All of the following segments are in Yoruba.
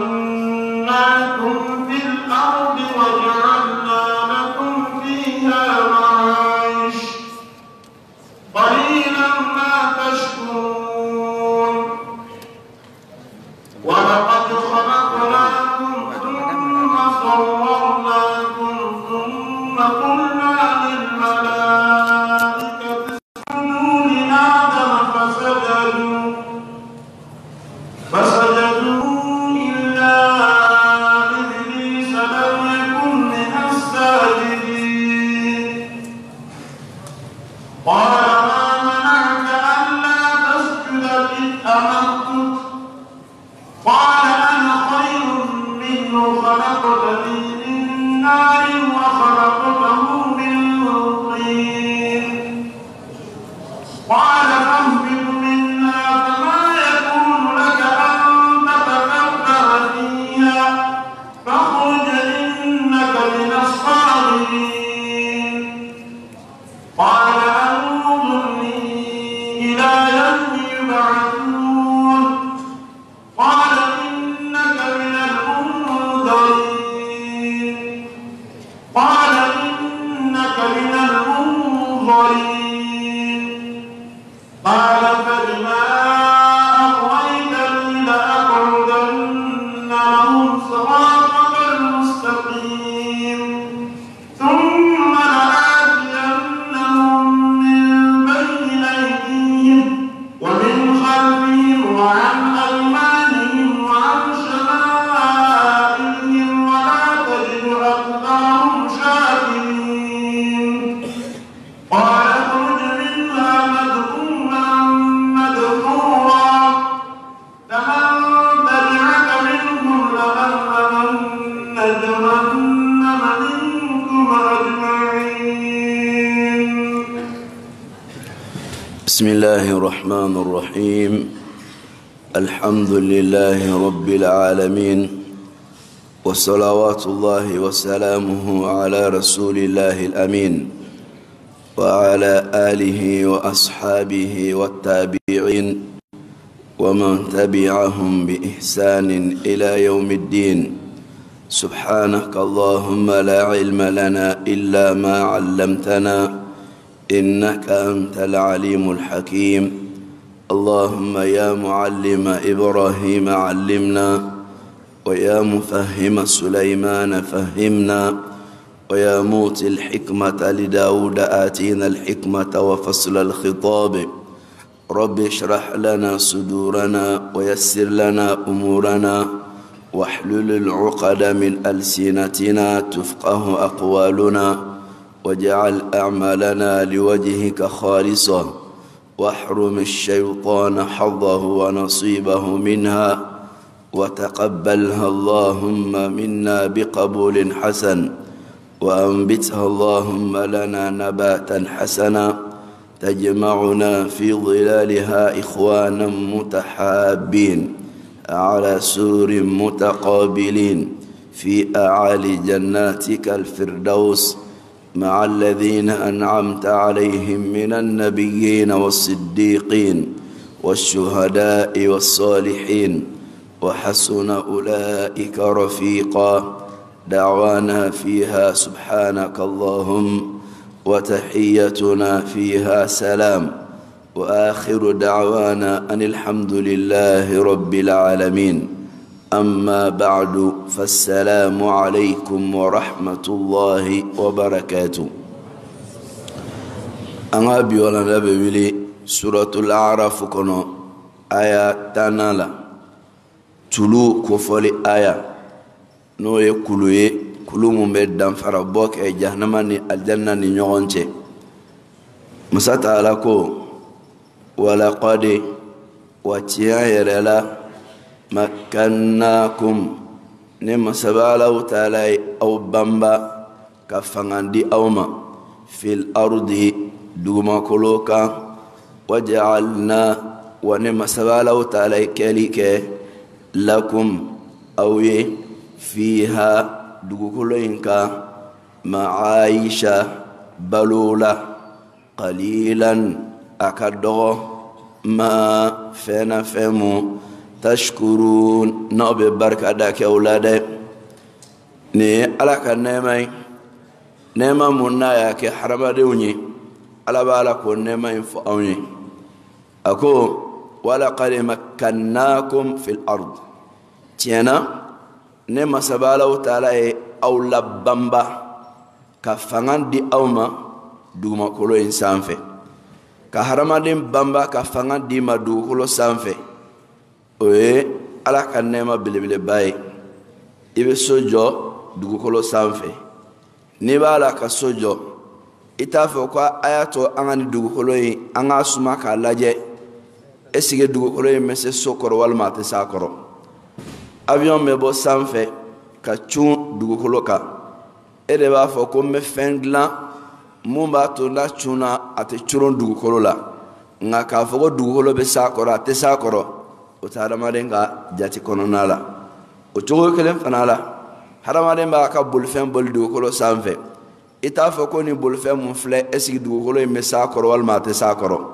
إناكم في الأرض وجعلنا العالمين وصلوات الله وسلامه على رسول الله الأمين وعلى آله وأصحابه والتابعين ومن تبعهم بإحسان إلى يوم الدين سبحانك اللهم لا علم لنا إلا ما علمتنا إنك أنت العليم الحكيم اللهم يا معلم إبراهيم علمنا يا مفهم سليمان فهمنا ويا موت الحكمة لداود آتينا الحكمة وفصل الخطاب رب اشرح لنا صدورنا ويسر لنا أمورنا واحلل العقد من ألسنتنا تفقه أقوالنا واجعل أعمالنا لوجهك خالصا واحرم الشيطان حظه ونصيبه منها وتقبلها اللهم منا بقبول حسن وانبتها اللهم لنا نباتا حسنا تجمعنا في ظلالها اخوانا متحابين على سور متقابلين في اعالي جناتك الفردوس مع الذين انعمت عليهم من النبيين والصديقين والشهداء والصالحين وحسن أولئك رفيقا دعوانا فيها سبحانك اللهم وتحيتنا فيها سلام وآخر دعوانا أن الحمد لله رب العالمين أما بعد فالسلام عليكم ورحمة الله وبركاته أنا أبي ولا نبي سورة الأعراف كنو آيات تنالا tulu kofɔli aya n'o ye kulu ye kulu min bɛ danfarabɔ kɛ e jahanama ni alijanna ni ɲɔgɔn cɛ musa taala ko walakɔde wa tiɲɛ yɛrɛ la makannakum ne masabalaw taala ye aw banba ka fanga di aw ma fil ardi dugumakolo kan wajaalna wa ne masabalaw taala ye kɛli kɛ lakum aw ye fiha dugukolo in kan ma'aisha balo la qalilan a ka dɔgɔ ma fɛn na fɛn mun tashkurun n'aw bɛ barika da kɛ o la dɛ nin ye ala ka nɛɛma ye nɛɛma mun n'a y'a kɛ hadamadenw ye ala b'a la k'o nɛɛma in fɔ anw ye a ko walaqad makkannakum fil ard tiɲɛna ne masabalaw taala ye aw labanba ka fanga di aw ma dugumakolo in sanfɛ ka hadamaden banba ka fanga di ma dugukolo sanfɛ o ye ala ka nɛɛma belebeleba ye i bɛ so jɔ dugukolo sanfɛ n'i b'a la ka so jɔ i t'a fɔ ko a y'a to an ka nin dugukolo in an k'a suma k'a lajɛ esike dugukolo in bɛ se so kɔrɔ walima a tɛ se a kɔrɔ avion bɛ bɔ sanfɛ ka cun dugukolo kan e de b'a fɔ ko n bɛ fɛn dilan mun b'a to n'a cunna a tɛ coron dugukolo la nka k'a fɔ ko dugukolo bɛ se a kɔrɔ a tɛ se a kɔrɔ o tɛ adamaden ka jate kɔnɔna la o cogo kelen fana la hadamaden b'a ka bolifɛn boli dugukolo sanfɛ i t'a fɔ ko nin bolifɛn mun filɛ esike dugukolo in bɛ se a kɔrɔ walima a tɛ se a kɔrɔ.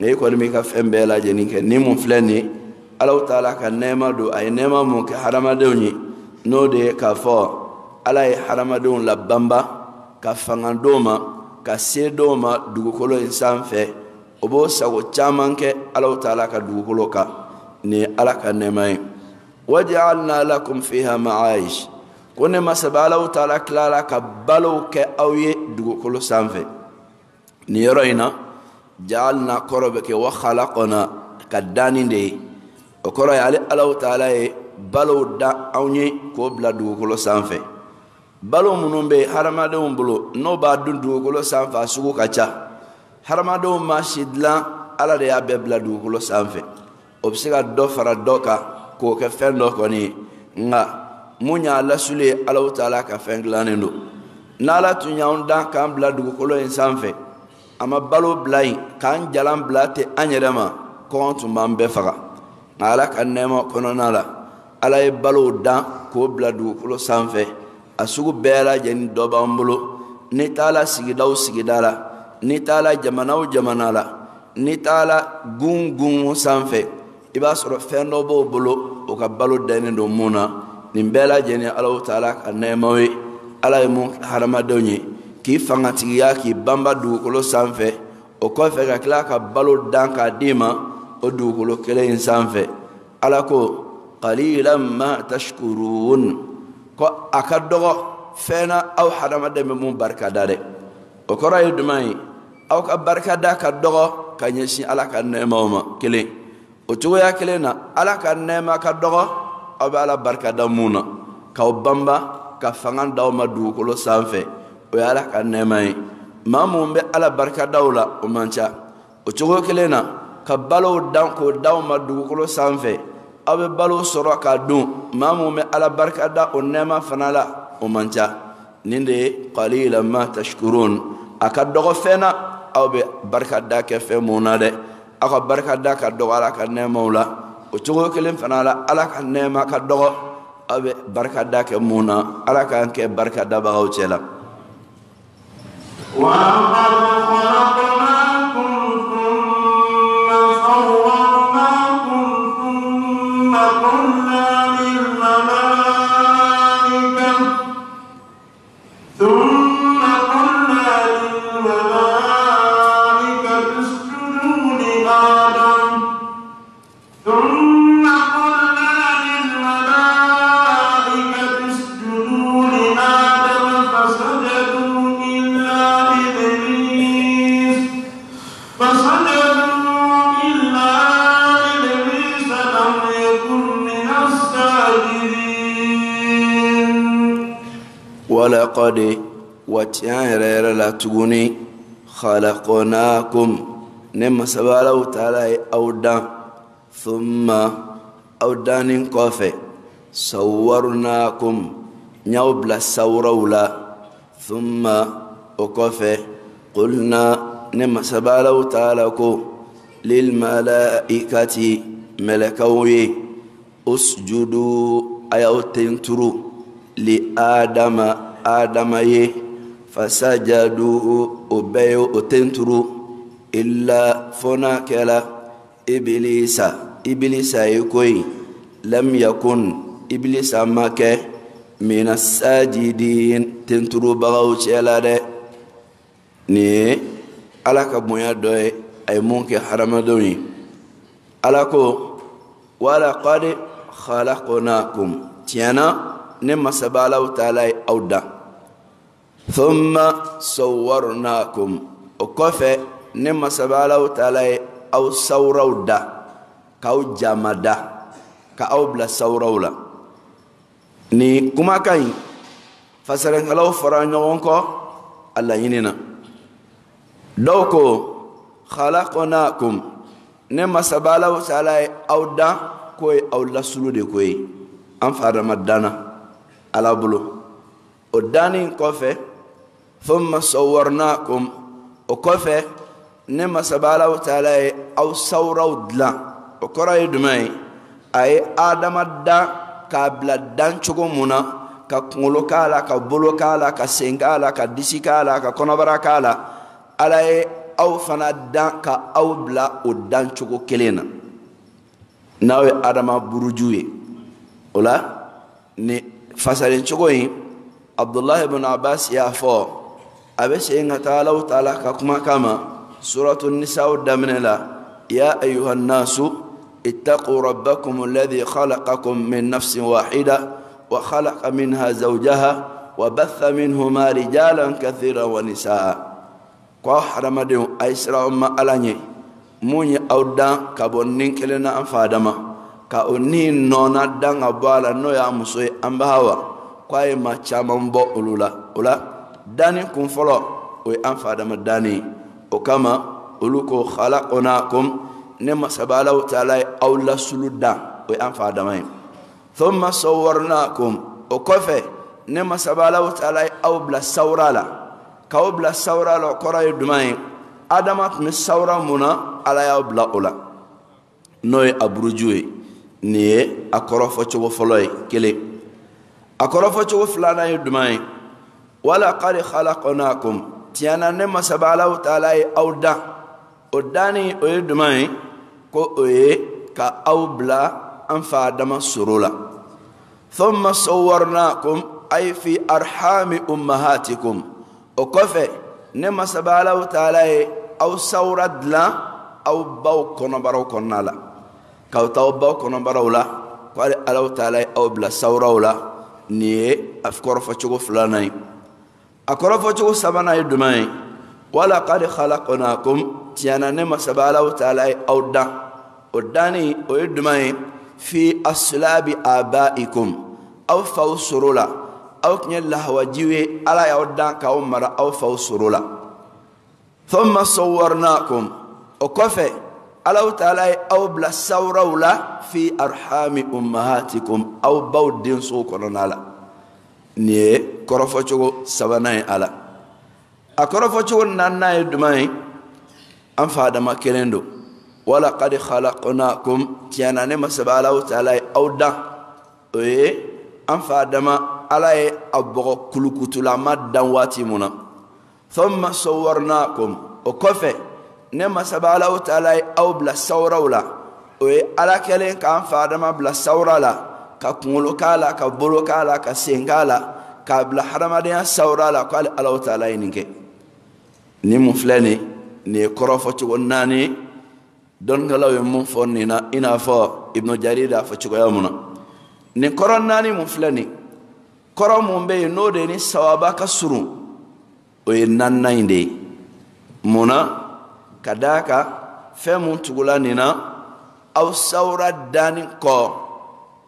ne i kɔni b'i ka fɛn bɛɛ lajɛlen kɛ ni mun filɛ nin ye alaw taala ka nɛɛma don a ye nɛɛma mun kɛ hadamadenw ye n'o de ye k'a fɔ ala ye hadamadenw labanba ka fanga d'o ma ka se d'o ma dugukolo in sanfɛ o b'o sago caman kɛ alaw taala ka dugukolo kan nin ye ala ka nɛɛma ye wajaalna lakum fiha maaish ko ne ma sɛbɛ alaw taala tilala ka balow kɛ aw ye dugukolo sanfɛ nin yɔrɔ in na jaalna koro ɓe ke wa halakona ka dani nde o koro ye ale alahu taala ye balow da aw ye ko bila dugukolo sanfɛ balo munu be hadamadenw bolo no b'a dun dugukolo sanfɛ a sugu ka ca hadamadenw ma si dilan ala de y'a bɛɛ bila dugukolo sanfɛ o be se ka dɔ fara dɔ ka k'o kɛ fɛn dɔ kɔni nga mun ɲa lasulu ye alahu taala ka fɛn gilannin do n'ala tun y'an dan k'an bila dugukolo ye sanfɛ a ma balo bila yen k'an jalan bila ten an yɛrɛ ma kɔngɔ tun b'an bɛɛ faga nka ala ka nɛɛma kɔnɔna la ala ye balow dan k'o bila dugukolo sanfɛ a sugu bɛɛ lajɛni dɔ b'an bolo ni t'a la sigidaw sigida la ni t'a la jamanaw jamana la ni t'a la gun gun sanfɛ i b'a sɔrɔ fɛn dɔ b'o bolo o ka balo dɛnnen don mun na nin bɛɛ lajɛni alaw t'a la ka nɛɛmaw ye ala ye mun hadamadenw ye k'i fangatigiya k'i banba dugukolo sanfɛ o kɔfɛ ka tila ka balo dan k'a d'i ma o dugukolo kelen in sanfɛ ala ko qalilan ma tashkurun ko a ka dɔgɔ fɛn na aw hadamaden bɛ mun barika da dɛ o kɔrɔ ye jumɛn ye aw ka barika da ka dɔgɔ ka ɲɛsin ala ka nɛɛmaw ma kelen o cogoya kelen na ala ka nɛɛma ka dɔgɔ aw bɛ ala barika da mun na k'aw banba ka fanga d'aw ma dugukolo sanfɛ o ye ala ka nɛɛma ye ma mu be ala barikadaw la o manca o cogo kelen na ka balow dan k'o daw ma dugukolo san fɛ aw be balow sɔrɔ k'a dun ma mu be ala barikada o nɛɛma fana la o manca nin de ye kalila ma tashkurun a ka dɔgɔfɛn na aw be barikada kɛ fɛn mu na dɛ aw ka barikada ka dɔgɔ ala ka nɛɛmaw la o cogo kelen fana la ala ka nɛɛma ka dɔgɔ aw be barikada kɛ mu na ala k'an kɛ barikadabagaw cɛ la وقد خلق تغني خلقناكم نما سبالو تعالى أودا ثم أودان قف صورناكم نوبل سورولا ثم أقف قلنا نما سبالو تعالى كو للملائكة ملكوي اسجدوا ترو لآدم آدم يه fasajadu o bɛyo o tenturu illa fona kɛla ibilisa ibilisa ye koyi lam yakun ibilisa ma kɛ mina sajidin tenturubagaw cɛla dɛ ni ye ala ka bonya dɔ ye a ye mun kɛ hadamadenw ye ala ko walakad halakonakum tiɲɛna ne masabaalaw taala ye aw dan thumma sawwarnakum o kɔfɛ ne masaba alaw taala ye aw sawuraw da k'aw jama da ka aw bila sawuraw la nin kumakan in fasarankɛlaw fara ɲɔgɔn kɔ a laɲini na dɔw ko khalaqnakum ne masaba alaw taala ye aw da k'o ye aw lasulu de ko ye an fa adama ala bolo o danni kɔfɛ thumma sawwarnaakum o kɔfɛ ne masaba alahu taala ye aw sawuraw dilan o kɔrɔ ye jumɛn ye a ye adama dan k'a bila dancogo mun na ka kunkolo k'a la ka bolo k'a la ka sen k'a la ka disi k'a la ka kɔnɔbara k'a la ala ye aw fana dan ka aw bila o dancogo kelen na n'aw ye adama buruju ye o la ni fasalen cogo in abdulahi ibn abbas y'a fɔ أبس إن تعالى تعالى كما كما سورة النساء الدمنلا يا أيها الناس اتقوا ربكم الذي خلقكم من نفس واحدة وخلق منها زوجها وبث منهما رجالا كثيرا ونساء kwa hadamadenw a ye siraw ma ala ɲɛ mun ye aw dan ka bɔ nin kelen na an fadama ka o ni nɔna dan ka bɔ a la n'o y'a muso ye an b'a wa ko a ye ma caman bɔ olu la o la danni kun fɔlɔ o ye an fa adama danni ye o kama olu ko khalaqnakum ne masaba alahu taala ye aw lasulu dan o ye an fa adama ye thumma sawwarnakum o kɔfɛ ne masaba alahu taala ye aw bila sawura la k'aw bila sawura la o kɔrɔ ye duman ye adama tun bɛ sawura mun na ala y'aw bila o la n'o ye aburuju ye nin ye a kɔrɔfɔcogo fɔlɔ ye kelen a kɔrɔfɔcogo filanan ye duman ye ولقد خلقناكم tiɲana ne masabalaw taala ye aw dan o danni o ye duman ye ko o ye ka aw bila an fa dama soro la thumma sawwarnakum ay fi arhami ummahatikum o kɔfɛ ne masabalaw taala ye aw sawura dilan aw baw kɔnɔbaraw kɔnɔna la k'aw ta aw baw kɔnɔbaraw la ko hali alaw taala ye aw bila sawuraw la nin ye a kɔrɔfɔcogo filanan ye a kɔrɔfɔcogo sabanan ye duman ye wala kadi khalaqnakum tiɲɛna ne masaba alahu taala ye aw dan o danni o ye duman ye fi aslabi abaikum aw faw soro la aw tun ye lahawajiw ye ala y'aw dan k'aw mara aw faw soro la thumma sawwarnakum o kɔfɛ alahu taala ye aw bila sawuraw la fi arhami ummahatikum aw baw densow kɔnɔna la nin ye kɔrɔfɔcogo sabanan ye ala a kɔrɔfɔcogo naaninan ye duman ye an fa adama kelen don walaqad khalaqnakum tiɲana ne masaba alahu taala ye aw dan o ye an fa adama ala ye a bɔgɔ kulukutulama dan waati mun na thumma sawwarnakum o kɔfɛ ne masaba alahu taala ye aw bila sawuraw la o ye ala kɛlen k'an fa adama bila sawura la ka kunkolo k'a la ka bolo k'a la ka sen k'a la k'a bila hadamadenya sawura la ko hali alaw taala ye nin kɛ nin mun filɛ nin nin ye kɔrɔfɔcogo naani dɔnnikɛlaw ye mun fɔ nin na i n'a fɔ ibnu jarir y'a fɔ cogoya mun na nin kɔrɔ naani mun filɛ nin kɔrɔ mun bɛ yen n'o de ni sawaba ka surun o ye naaninan in de ye mun na ka d'a kan fɛn mun tugula nin na aw sawura danni kɔ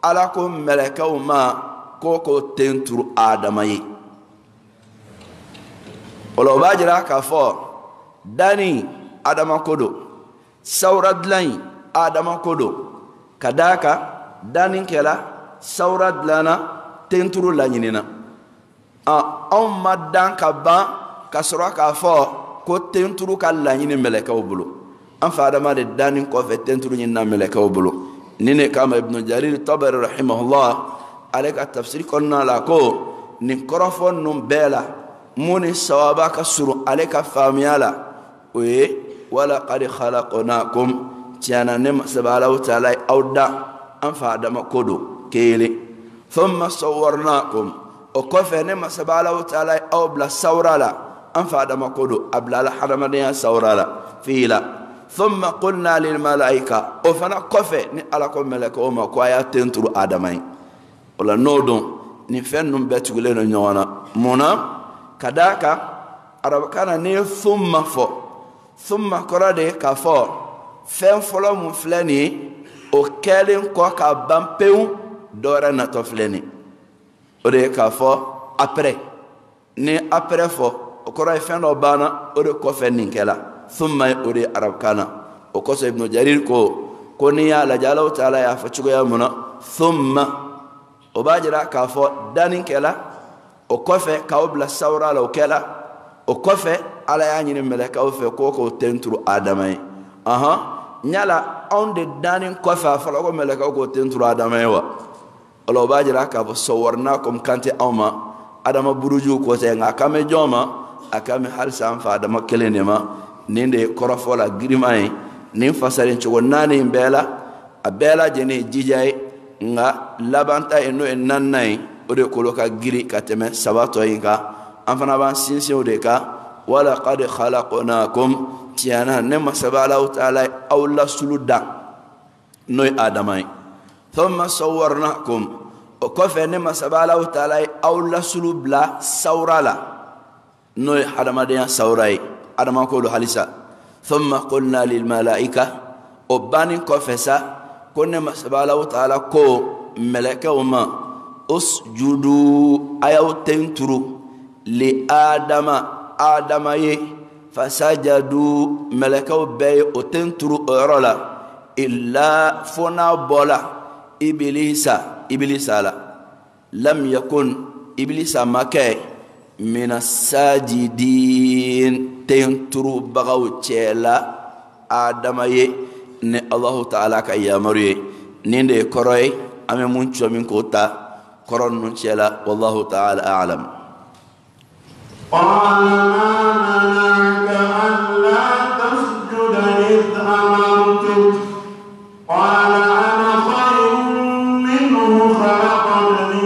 ala ko mɛlɛkɛw ma ko ko tenturu adama ye o la o b'a jira k'a fɔ danni adama ko do sawura dilan in adama ko do ka d'a kan danni kɛla sawura dilanna tenturu laɲinina anw ma dan ka ban ka sɔrɔ k'a fɔ ko tenturu ka laɲini mɛlɛkɛw bolo an fa adama de danni kɔfɛ tenturu ɲinina mɛlɛkɛw bolo ni ne kama ibnu jarir tabari rahimahullah ale ka tafsiri kɔnɔna la ko nin kɔrɔfɔ ninnu bɛɛ la mun ni sawaba ka surun ale ka faamuya la o ye wala kadi khalaqnakum tiɲɛna ne sɛbɛ alaw taala ye aw da an fa adama ko do kelen thumma sawwarnakum o kɔfɛ ne masaba alaw taala ye aw bila sawura la an fa adama ko do a bilala hadamadenya sawura la fihi la thumma qulna lilmalaika o fana kɔfɛ ni ala ko mɛlɛkɛw ma ko a y'a tenturu adama ye o la n'o don nin fɛn ninnu bɛɛ tugulen don ɲɔgɔn na mun na ka d'a kan arabukan na n'i ye thumma fɔ thumma kɔrɔ de ye k'a fɔ fɛn fɔlɔ mun filɛ nin ye o kɛlen kɔ k'a ban pewu dɔ natɔ filɛ nin ye o de ye k'a fɔ après ni après fɔ o kɔrɔ ye fɛn dɔ banna o de kɔfɛ nin kɛla thumma ye o de ye arabukan na o kɔsɔn ibnu jarir ko ko n'i y'a lajɛ alaw taala y'a fɔ cogoya mun na thumma o b'a jira k'a fɔ danni kɛla o kɔfɛ k'aw bila sawura la o kɛla o kɔfɛ ala y'a ɲini mɛlɛkaw fɛ ko k'o tɛnturu adama ye ɔhɔn yala anw de danni kɔfɛ a fɔra ko mɛlɛkaw k'o tɛnturu adama ye wa o la o b'a jira k'a fɔ sɔwɔrina kɔmi kan tɛ anw ma adama buruju kɔsɛ nka a kan bɛ jɔn ma a kan bɛ halisa an fa adama kelen de ma nin de ye kɔrɔfɔ la girima ye nin fasalen cogo naani in bɛɛ la a bɛɛ lajɛlen ye jija ye nka laban ta ye n'o ye naaninan ye o de kolo ka girin ka tɛmɛ saba tɔ e in kan an fana b'an sinsin o de kan wala kadi khalaqnakum tiɲɛna ne masaba alahu taala ye aw lasulu dan n'o ye adama ye thumma sawwarnakum o kɔfɛ ne masaba alahu taala ye aw lasulu bila sawura la n'o ye hadamadenya sawura ye adama ko do halisa thumma qulna lilmalaika o bannen kɔfɛ sa كنا سبحانه وتعالى كو ملكه وما اسجدوا ايو تنترو لآدم آدم اي فسجدوا ملكه بي وتنترو ارولا إلا فنا بولا إبليس إبليس لا لم يكن إبليس مكي من الساجدين تنترو بغاو تشيلا آدم يه ni allahu taala ka yamaru ye nin de ye kɔrɔ ye an mun cɔ min k'o ta kɔrɔ ninnu cɛ wallahu taala alam قال تسجد إذ قال أنا خير منه من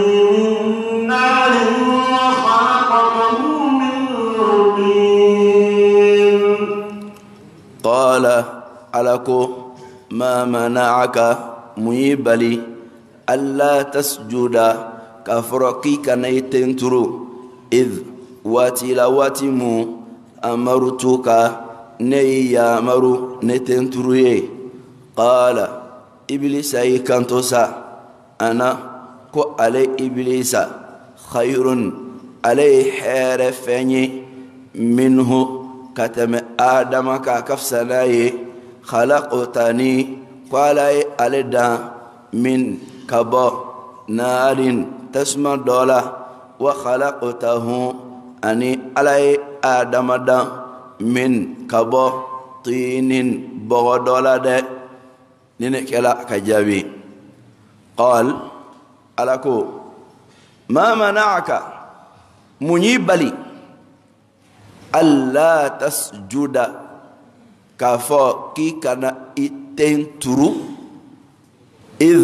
نار وخلقته من قال على كو ما منعك ميبلي ألا تسجد كفرقي كنيتن ترو إذ واتي واتلواتمو أمرتك ني يا مرو نتن تروي قال إبليس أي كانتوسا أنا كو علي إبليس خير علي حير فني منه كتم آدم كافسناي خلقتني قال ألدا من كبا نار تسمى دولا وخلقته أني علي آدم دا من كبا طين بغا دولا دا ننكلا كجابي قال ألكو ما منعك منيبلي ألا تسجد k'a fɔ k'i kana i ten turu iz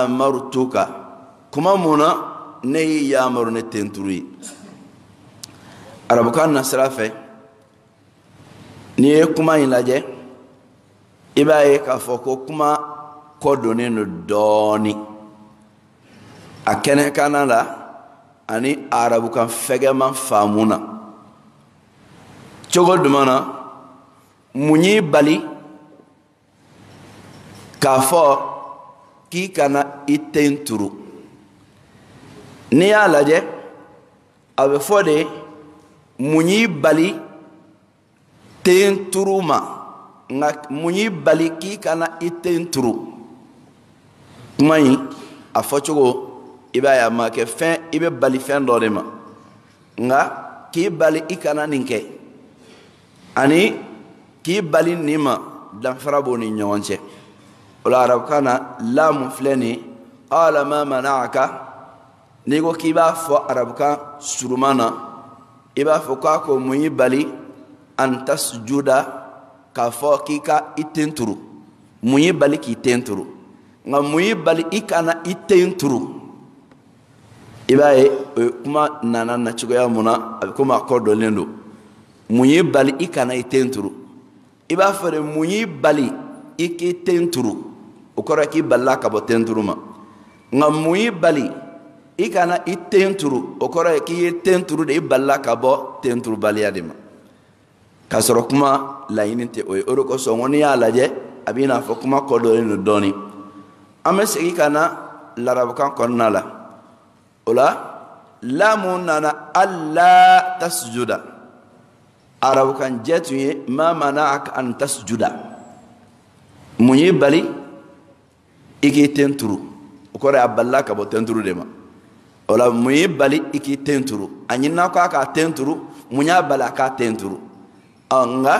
amartuka kuma mun na ne y'i yamaru ne ten turu ye arabukan na sira fɛ n'i ye kuma in lajɛ i b'a ye k'a fɔ ko kuma kɔ donnen don dɔɔni a kɛnɛkana la ani arabukan fɛgɛman faamu na cogo duman na mun y'i bali k'a fɔ k'i kana i ten turu n'i y'a lajɛ a bɛ fɔ de mun y'i bali ten turu ma nka mun y'i bali k'i kana i ten turu kuma in a fɔcogo i b'a ye a ma kɛ fɛn i bɛ bali fɛn dɔ de ma nka k'i bali i kana nin kɛ ani k'i bali nin ma danfara b'o ni ɲɔgɔn cɛ o la arabukan na lamu filɛ nin qala ma mana'aka n'i ko k'i b'a fɔ arabukan suruman na i b'a fɔ k'a ko mun y'i bali an tasjuda k'a fɔ k'i ka i ten turu mun y'i bali k'i ten turu nka mun y'i bali i kana i ten turu i b'a ye o ye kuma nana na cogoya mun na a bɛ komi a kɔ dɔlen don mun y'i bali i kana i ten turu i b'a fɛ mun y'i bali i k'i ten turu o kɔrɔ k'i balila ka bɔ ten turu ma nka mun y'i bali i kana i ten turu o kɔrɔ ye k'i ye ten turu de i balila ka bɔ ten turubaliya de ma k'a sɔrɔ kuma laɲini tɛ o ye o de kosɔn n ko n'i y'a lajɛ a b'i n'a fɔ kuma kɔ don dɔɔni an bɛ segin ka na larabukan kɔnɔna la o la laamu nana ala tasjuda arabukan jɛ tun ye ma mana'aka an tasjuda mun y'i bali i k'i ten turu o kɔrɔ a balila ka bɔ ten turu de ma o la mun y'i bali i k'i ten turu a ɲinina ko k'a ten turu mun y'a bali a k'a ten turu ɔ nka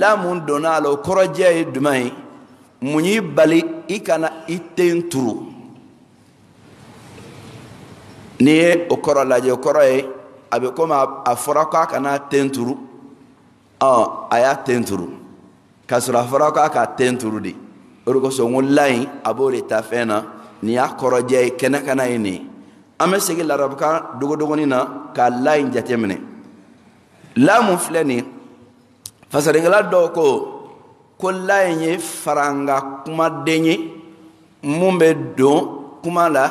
lamu donna a la o kɔrɔ jɛ ye jumɛn ye mun y'i bali i kana i ten turu n'i ye o kɔrɔ lajɛ o kɔrɔ ye a bɛ komi a fɔra k'a kana ten turu a y'a ten turu k'a sɔrɔ a fɔra k'a ka ten turu de o de kosɔn n ko layi a b'o de ta fɛn na nin y'a kɔrɔjɛ ye kɛnɛ kana ye nin ye an bɛ segin larabukan dogodogoni na ka layi jateminɛ laamu filɛ nin fasadenkɛla dɔw ko ko layi ye faranga kumaden ye mun bɛ don kuma la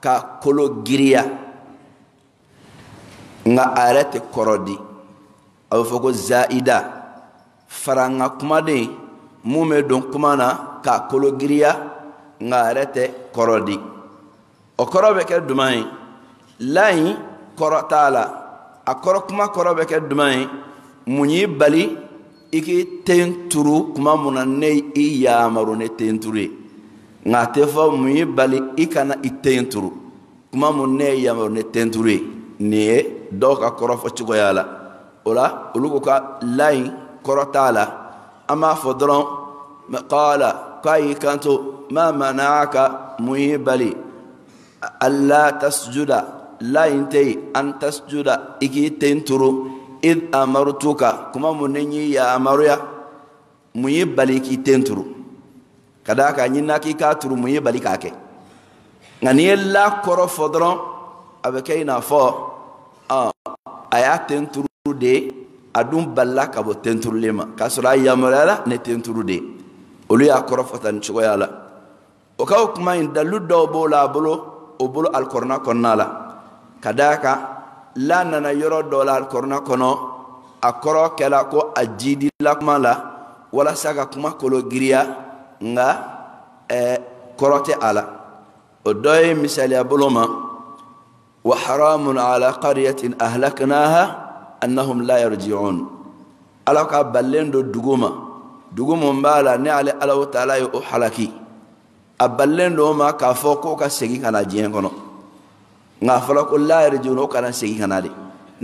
ka kolo giriya nka a yɛrɛ tɛ kɔrɔ di. a bɛ fɔ ko zaida fara n ka kumaden mun bɛ don kuma na k'a kolo giriya nka a yɛrɛ tɛ kɔrɔ di o kɔrɔ bɛ kɛ duman ye la in kɔrɔ t'a la a kɔrɔ kuma kɔrɔ bɛ kɛ duman ye mun y'i bali i k'i ten turu kuma mun na ne i yamaru ne ten turu ye nka a tɛ fɔ mun y'i bali i kana i ten turu kuma mun ne yamaru ne ten turu ye nin ye dɔw ka kɔrɔfɔ cogoya la. o la olu ko ka la in kɔrɔ t'a la an b'a fɔ dɔrɔn qaala k'a y'i kanto ma mana'aka mun y'i bali alla tasjuda la in tɛ yen an tasjuda i k'i ten turu id amarutuka kuma mun ne y'i yamaruya mun y'i bali k'i ten turu ka d'a kan ɲinina k'i k'a turu mun y'i bali k'a kɛ nka n'i ye la kɔrɔ fɔ dɔrɔn a bɛ kɛ i n'a fɔ a y'a ten turu ka k'a a tenturu olu y'a koro nin cogoya la o ka o kuma in dalilu dɔw b'o a bolo o bolo alikɔrɔna kɔnɔna la ka daaka laa la nana yɔrɔ dɔ la alikɔrɔna kɔnɔ a koro kɛla ko a jiidila kuma la walasa ka kuma kolo giriya nga ɛɛ eh, kɔrɔ tɛ a la o dɔ ye misaliya bolo wa haramun ala kariyatin ahlaknaha annahum la yarjiun ala ka ballen do duguma dugumu mbala ne ale ala wa taala yo halaki a ballen do ma ka fo ko ka segi kana jien kono nga fala ko la yarjiun o kana segi kana de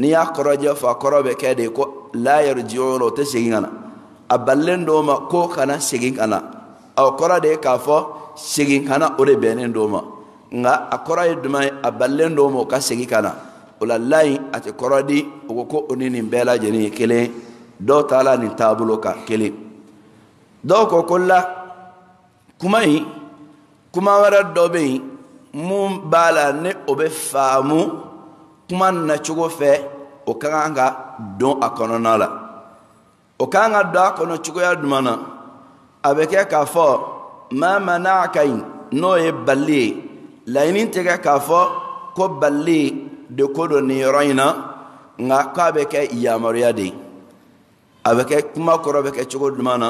ni ya koroje fa korobe kede ko la yarjiun o te segi kana a ballen do ma ko kana segi kana aw kora de ka fo segi kana o de benen do ma nga a koraye duma a ballen do mo ka segi kana o la layi a ti kɔrɔ di o ko ko o ni nin bɛɛ lajɛlen ye kelen dɔw ta la nin taabolo kan kelen dɔw ko ko la kuma in kuma wɛrɛ dɔ bɛ yen mun b'a la ni o bɛ faamu kuma nacogo fɛ o ka kan ka don a kɔnɔna la o ka kan ka don a kɔnɔ cogoya jumɛn na a bɛ kɛ k'a fɔ maa maa n'a ka ɲi n'o ye bali ye laɲini tɛ kɛ k'a fɔ ko bali de ko dɔ nin yɔrɔ in na nka k'a bɛ kɛ yamaruya de ye a bɛ kɛ kuma kɔrɔ bɛ kɛ cogo jumɛn na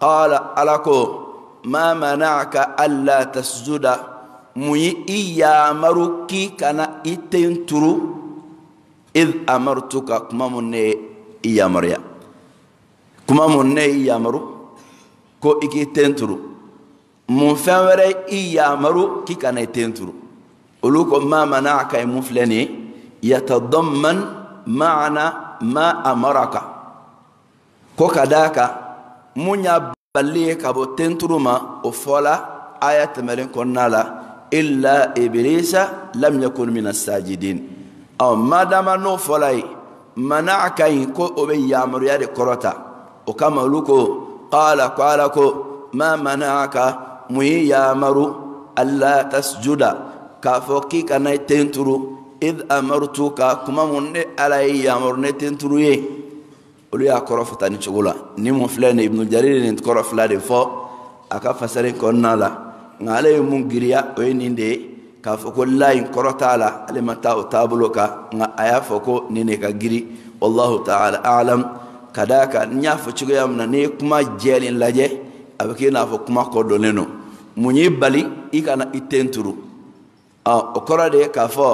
qaala ala ko ma mana'aka alla tasjuda mun ye i yamaru k'i kana i ten turu id amartuka kuma mun ne ye i yamaruya kuma mun ne ye i yamaru ko i k'i ten turu mun fɛn wɛrɛ i yamaru k'i kana i ten turu ولكم ما منعك يا مفلني يتضمن معنى ما أمرك كوكا داكا منيا بلي كابو تنتروما وفولا آية تمرين كنا إلا إبليس لم يكن من الساجدين أو ما دام نو فولاي منعك إن كو أبي يامر يدي كروتا وكما لوكو قال قالكو ما منعك مي يامر ألا تسجد k'a fɔ k'i kana ten turu id amartuka kuma mun ne ala ye yamaru ne ten turu ye olu y'a kɔrɔ fata ni cogo la ni mun filɛ nin ibnu jarir nin kɔrɔ fila de fɔ a ka fasari kɔnɔna la nka ale ye mun giriya o ye nin de ye k'a fɔ ko layi kɔrɔ t'a la ale ma taa o taabolo kan nka a y'a fɔ ko nin de ka giri wallahu ta'ala alam ka d'a kan n y'a fɔ cogoya min na n'i ye kuma jɛlen lajɛ a bɛ k'i n'a fɔ kuma kɔ donnen don mun y'i bali i kana i ten turu o kɔrɔ de ye k'a fɔ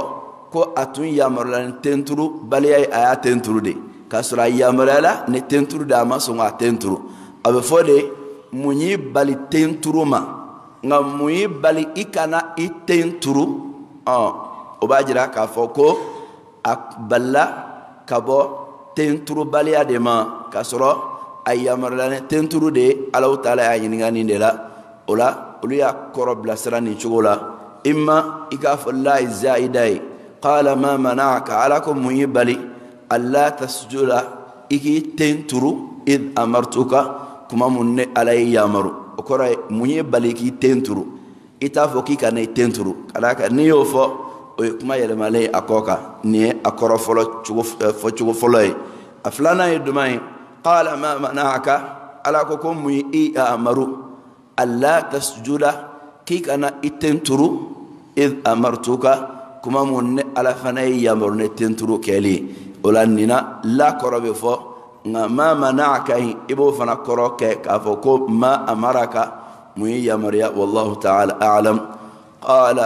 ko a tun yamaruyala ni tenturu baliya ye a y'a tenturu de k'a sɔrɔ a yamaruyala ni tenturu de a ma sɔn k'a tenturu a bɛ fɔ de mun y'i bali tenturu ma nka mun y'i bali i kana i tenturu ɔn o b'a jira k'a fɔ ko a balila ka bɔ tenturubaliya de ma k'a sɔrɔ a yamaruyala ni tenturu de ye alaw taala y'a ɲininka nin de la o la olu y'a kɔrɔ bilasira nin cogo la. imma ikafullahi zaidai qala ma mana'aka ala ko mun y'i bali alla tasjuda i k'i ten turu id amartuka kuma mun ne ala ye yamaru o kɔrɔ ye mun y'i bali k'i ten turu i t'a fɔ k'i ka ne ten turu ka d'a kan n'i y'o fɔ o ye kuma yɛlɛmalen ye a kɔ kan nin ye a kɔrɔ fɔlɔ cogo fɔcogo fɔlɔ ye a filanan ye duman ye qala ma mana'aka ala ko ko mun ye i amaru alla tasjuda كيكنا اتنترو إذ أمرتك كما من على فني يمرن اتنترو كلي ولننا لا قرب فو نعم، ما منعك إبو فنا قرك كافوكو ما أمرك مي يمريا والله تعالى أعلم قال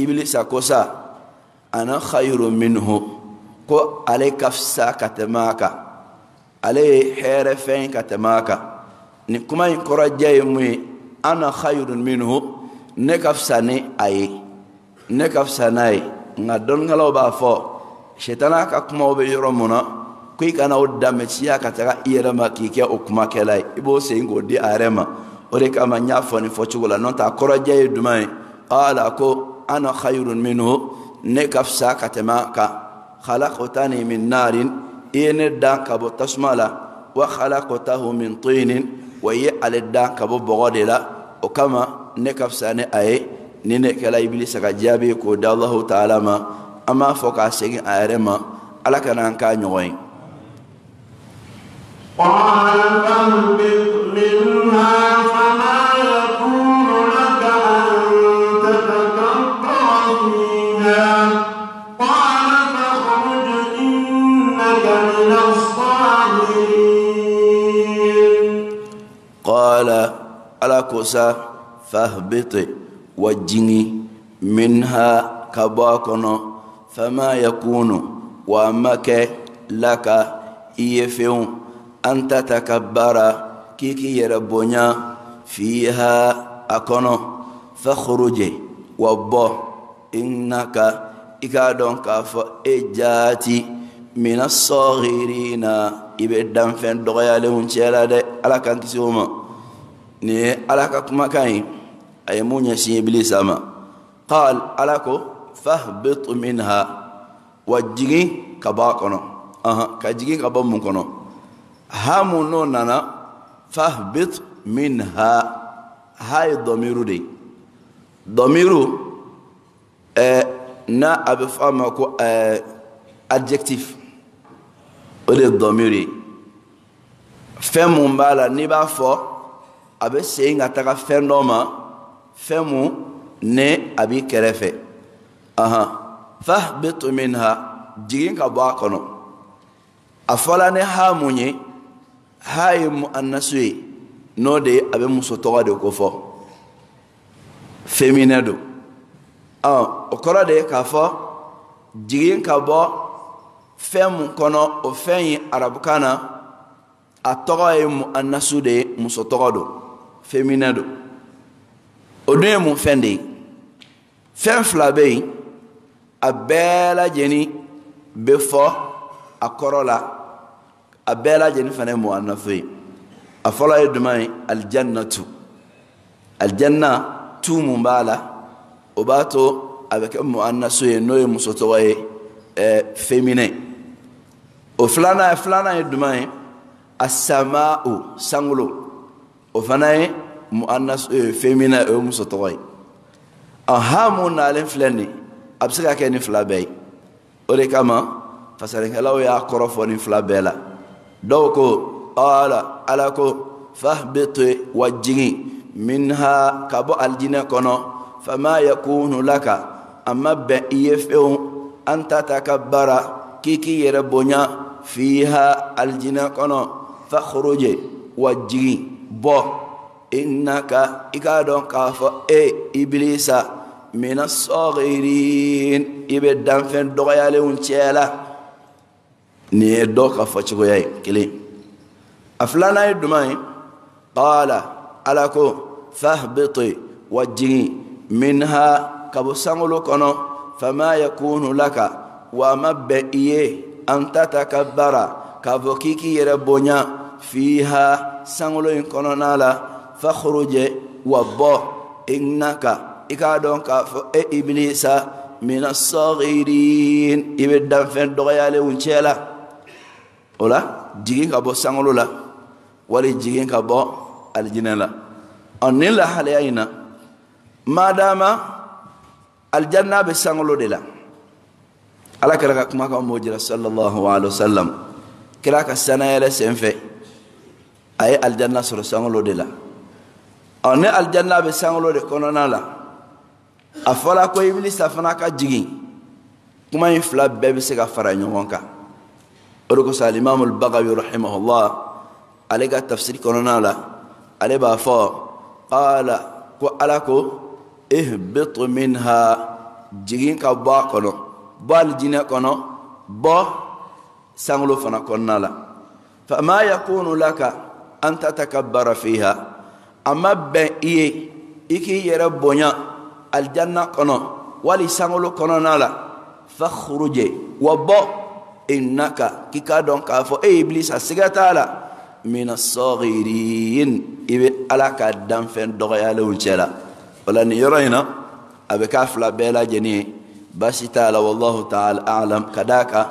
إبليس كوسا أنا خير منه كو عليك فسا كتماك عليه حير فين كتماك نكما ينكرجي مي أنا خير منه ne ka fisa ni a ye ne ka fisa n'a ye nka dɔnnikɛlaw b'a fɔ sitana ka kumaw bɛ yɔrɔ mun na ko i kana o danbe siya ka taga i yɛrɛ ma k'i kɛ o kumakɛla ye i b'o segin k'o di a yɛrɛ ma o de kama n y'a fɔ nin fɔcogo la n'o tɛ a kɔrɔjɛ ye jumɛn ye qaala ko ana khayirun minhu ne ka fisa ka tɛmɛ a kan khalaqtani min naarin i ye ne dan ka bɔ tasuma la wa khalaqtahu min tinin wa i ye ale dan ka bɔ bɔgɔ de la o kama نكف سانه اي ني نك لا ابليس كا جابي كو دا الله تعالى ما اما فوكا سيغي ايرما الا كان ان كا نيوي Alors, quoi ça fahbiti wa jiŋi minha ka bɔɔ kɔnɔ fama yakunu wa makɛ laka i ye feŋo an ta ta ka baara k'i k'i yɛrɛ bonya fiha a kɔnɔ fakhuruje wa bɔ innaka i k'a dɔn k'a fɔ e jaati mina sɔɣirina i be danfɛn dɔgɔyalenw cɛla dɛ ala kan kisi o ma ni ye ala ka kumakan ye a ye mun ɲɛsin ibilisa ma qal ala ko fahbit minha wa jigin ka bɔ a kɔnɔ aha ka jigin ka bɔ mun kɔnɔ hamu n'o nana fahbit minha ha ye dɔmiru de dɔmiru ɛɛ n'a a bɛ fɔ a ma ko ɛɛ adjectif o de ye dɔmiru ye fɛn mun b'a la n'i b'a fɔ a bɛ segin ka taga fɛn dɔ ma fɛn mun ne a b'i kɛrɛfɛ ahan fahbit minha jigin ka bɔ a kɔnɔ a fɔla ni ha mun ye ha ye muannasu ye n'o de a bɛ muso tɔgɔ de ko fɔ feminɛ don ɔn o kɔrɔ de k'a fɔ jigin ka bɔ fɛn mun kɔnɔ o fɛn ye arabukan na a tɔgɔ ye muannasu de ye muso tɔgɔ don feminɛ don o dun ye mun fɛn de ye fɛn fila bɛ yen a bɛɛ lajɛlen bɛ fɔ a kɔrɔ la a bɛɛ lajɛlen fana ye muannafo ye a fɔlɔ ye jumɛn ye alijannatu alijanna tu mun b'a la o b'a to a bɛ kɛ muannaso ye n'o ye muso tɔgɔ ye ɛɛ feminin o filanan filanan ye jumɛn ye asama'u sankolo o fana ye muannas o eh, ye femina o eh, ye muso tɔgɔ ye ɔ ha mun nalen filɛ nin a bɛ se ka kɛ nin fila bɛɛ ye o de kama fasalinkɛlaw y'a kɔrɔ fɔ nin fila bɛɛ la dɔw ko ala ala ko fahbit wa jigin minha ka bɔ alijinɛ kɔnɔ fama yakunu laka a ma bɛn i ye fewu an ta ta ka baara k'i k'i yɛrɛ bonya fiha alijinɛ kɔnɔ fakhruj wa jigin bɔ innaka ika don k'a fɔ e ibilisa mina sɔgirin i be danfɛn dɔgɔyalenw cɛla ni ye dɔ ka fɔ cogoya ye kelen a filana ye duma ye qala ala ko fahbiti wa jigi minha kabo sangolo kɔnɔ fama yakunu laka wa ma bɛn i ye an ta ta ka bara k'a fɔ k'i k'i yɛrɛ bonya fiha sangolo yi kɔnɔna la فخرج وبا إنك إكادون كفو إي إبليس من الصغيرين إبن دم فين دغيا لونشيلا ولا جيجين كبو سانولولا ولي جيجين كبو الجنلا أنيلا حاليينا ما دام الجنة بسانولو ديلا على كلا كما قام صلى الله عليه وسلم كلا كسنة يلا سنفه أي الجنة سر سانولو ديلا ɔ ni alijanna bɛ sankolo de kɔnɔna la a fɔla ko ibilisa fana ka jigin kuma in fila bɛɛ bɛ se ka fara ɲɔgɔn kan o de kosɔn alimami bagawi rahimahullah ale ka tafsiri kɔnɔna la ale b'a fɔ qaala ko ala ko ihbitu minha jigin ka bɔ a kɔnɔ bɔ alijinɛ kɔnɔ bɔ sankolo fana kɔnɔna la fama yakunu laka an tatakabbara fiha ama ma bɛn i ye i k'i yɛrɛ bonya alijanna kɔnɔ wali sangolo kɔnɔna la fakhruje wa bɔ innaka k'i k'a dɔn k'a fɔ e ibilisa siga t'a la mina sɔgiriyin i bɛ ala ka danfɛn dɔgɔyalenw cɛ la o nin yɔrɔ in na a bɛ k'a fila bɛɛ lajɛlen ye baasi t'a la walahu ta'ala alam ka d'a kan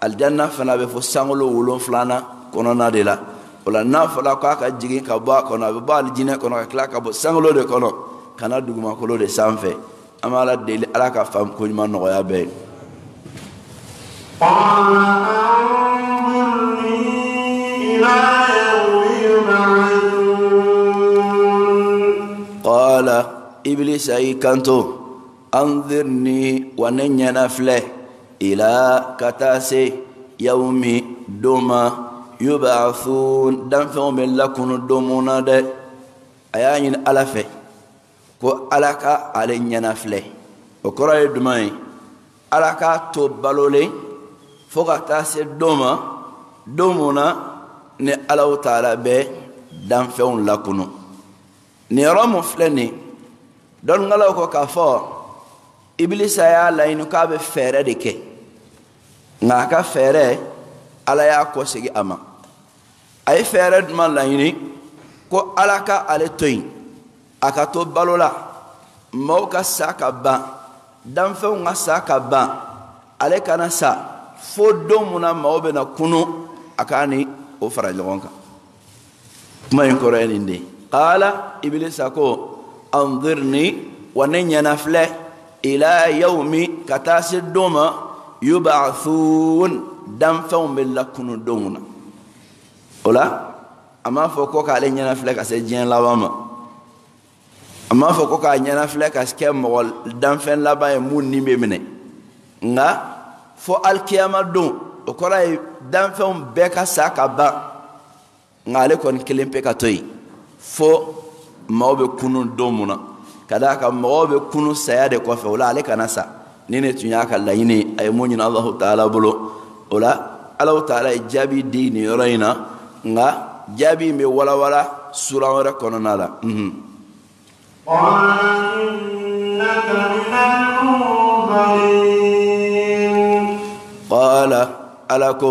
alijanna fana bɛ fɔ sankolo wolonfilanan kɔnɔna de la. o la n'a fɔla k'a ka jigin ka bɔ a kɔnɔ a bɛ bɔ alijinɛ kɔnɔ ka tila ka bɔ sankolo de kɔnɔ ka na dugumakolo de sanfɛ an bɛ ala deli ala ka faamu ko ɲuman nɔgɔya bɛɛ ye. قال إبليس أي كنتو أنظرني وننينا فله إلى كتاسي يومي دوما yub'athun danfɛnw bɛ lakunu don mun na dɛ a y'a ɲini ala fɛ ko ala ka ale ɲɛna filɛ o kɔrɔ ye duman ye ala k'a to balolen fo ka taa se don ma don mun ni alaw taala bɛ danfɛnw lakunu nin yɔrɔ mun filɛ nin dɔnnikɛlaw ko k'a fɔ ibilisa y'a laɲini k'a bɛ fɛɛrɛ de kɛ nka a ka fɛɛrɛ ala y'a kɔsegi a ma a ye fɛɛrɛ duman laɲini ko ala ka ale to yen a ka to balo la maaw ka sa ka ban danfɛnw ka sa ka ban ale kana sa fo don mun na maaw bɛna kunu a k'a ni o fara ɲɔgɔn kan kuma in kɔrɔ ye nin de ye ibilisa ko anzirni wa ne ɲɛna ila yawmi ka taa se don ma yubaathuun danfɛnw bɛ lakunu don na o la a m'a fɔ ko k'ale ɲɛna filɛ ka se diɲɛ laban ma a m'a fɔ ko k'a ɲɛna ka kɛ mɔgɔ danfɛn laban ye mun ni bɛ minɛ nka fo alikiyama don o kɔrɔ ye danfɛnw bɛɛ ka sa ka ban nka ale kɔni kelen pe ka to yen fo maaw bɛ kunu don mun na ka d'a kan mɔgɔw bɛ kunu saya de kɔfɛ o la ale kana sa ni ne tun y'a ka laɲini a ye mun ɲini alahu taala bolo o la alahu taala ye jaabi di nin yɔrɔ in na. nka jaabi in bɛ walawala sura wɛrɛ kɔnɔna la. qala ala ko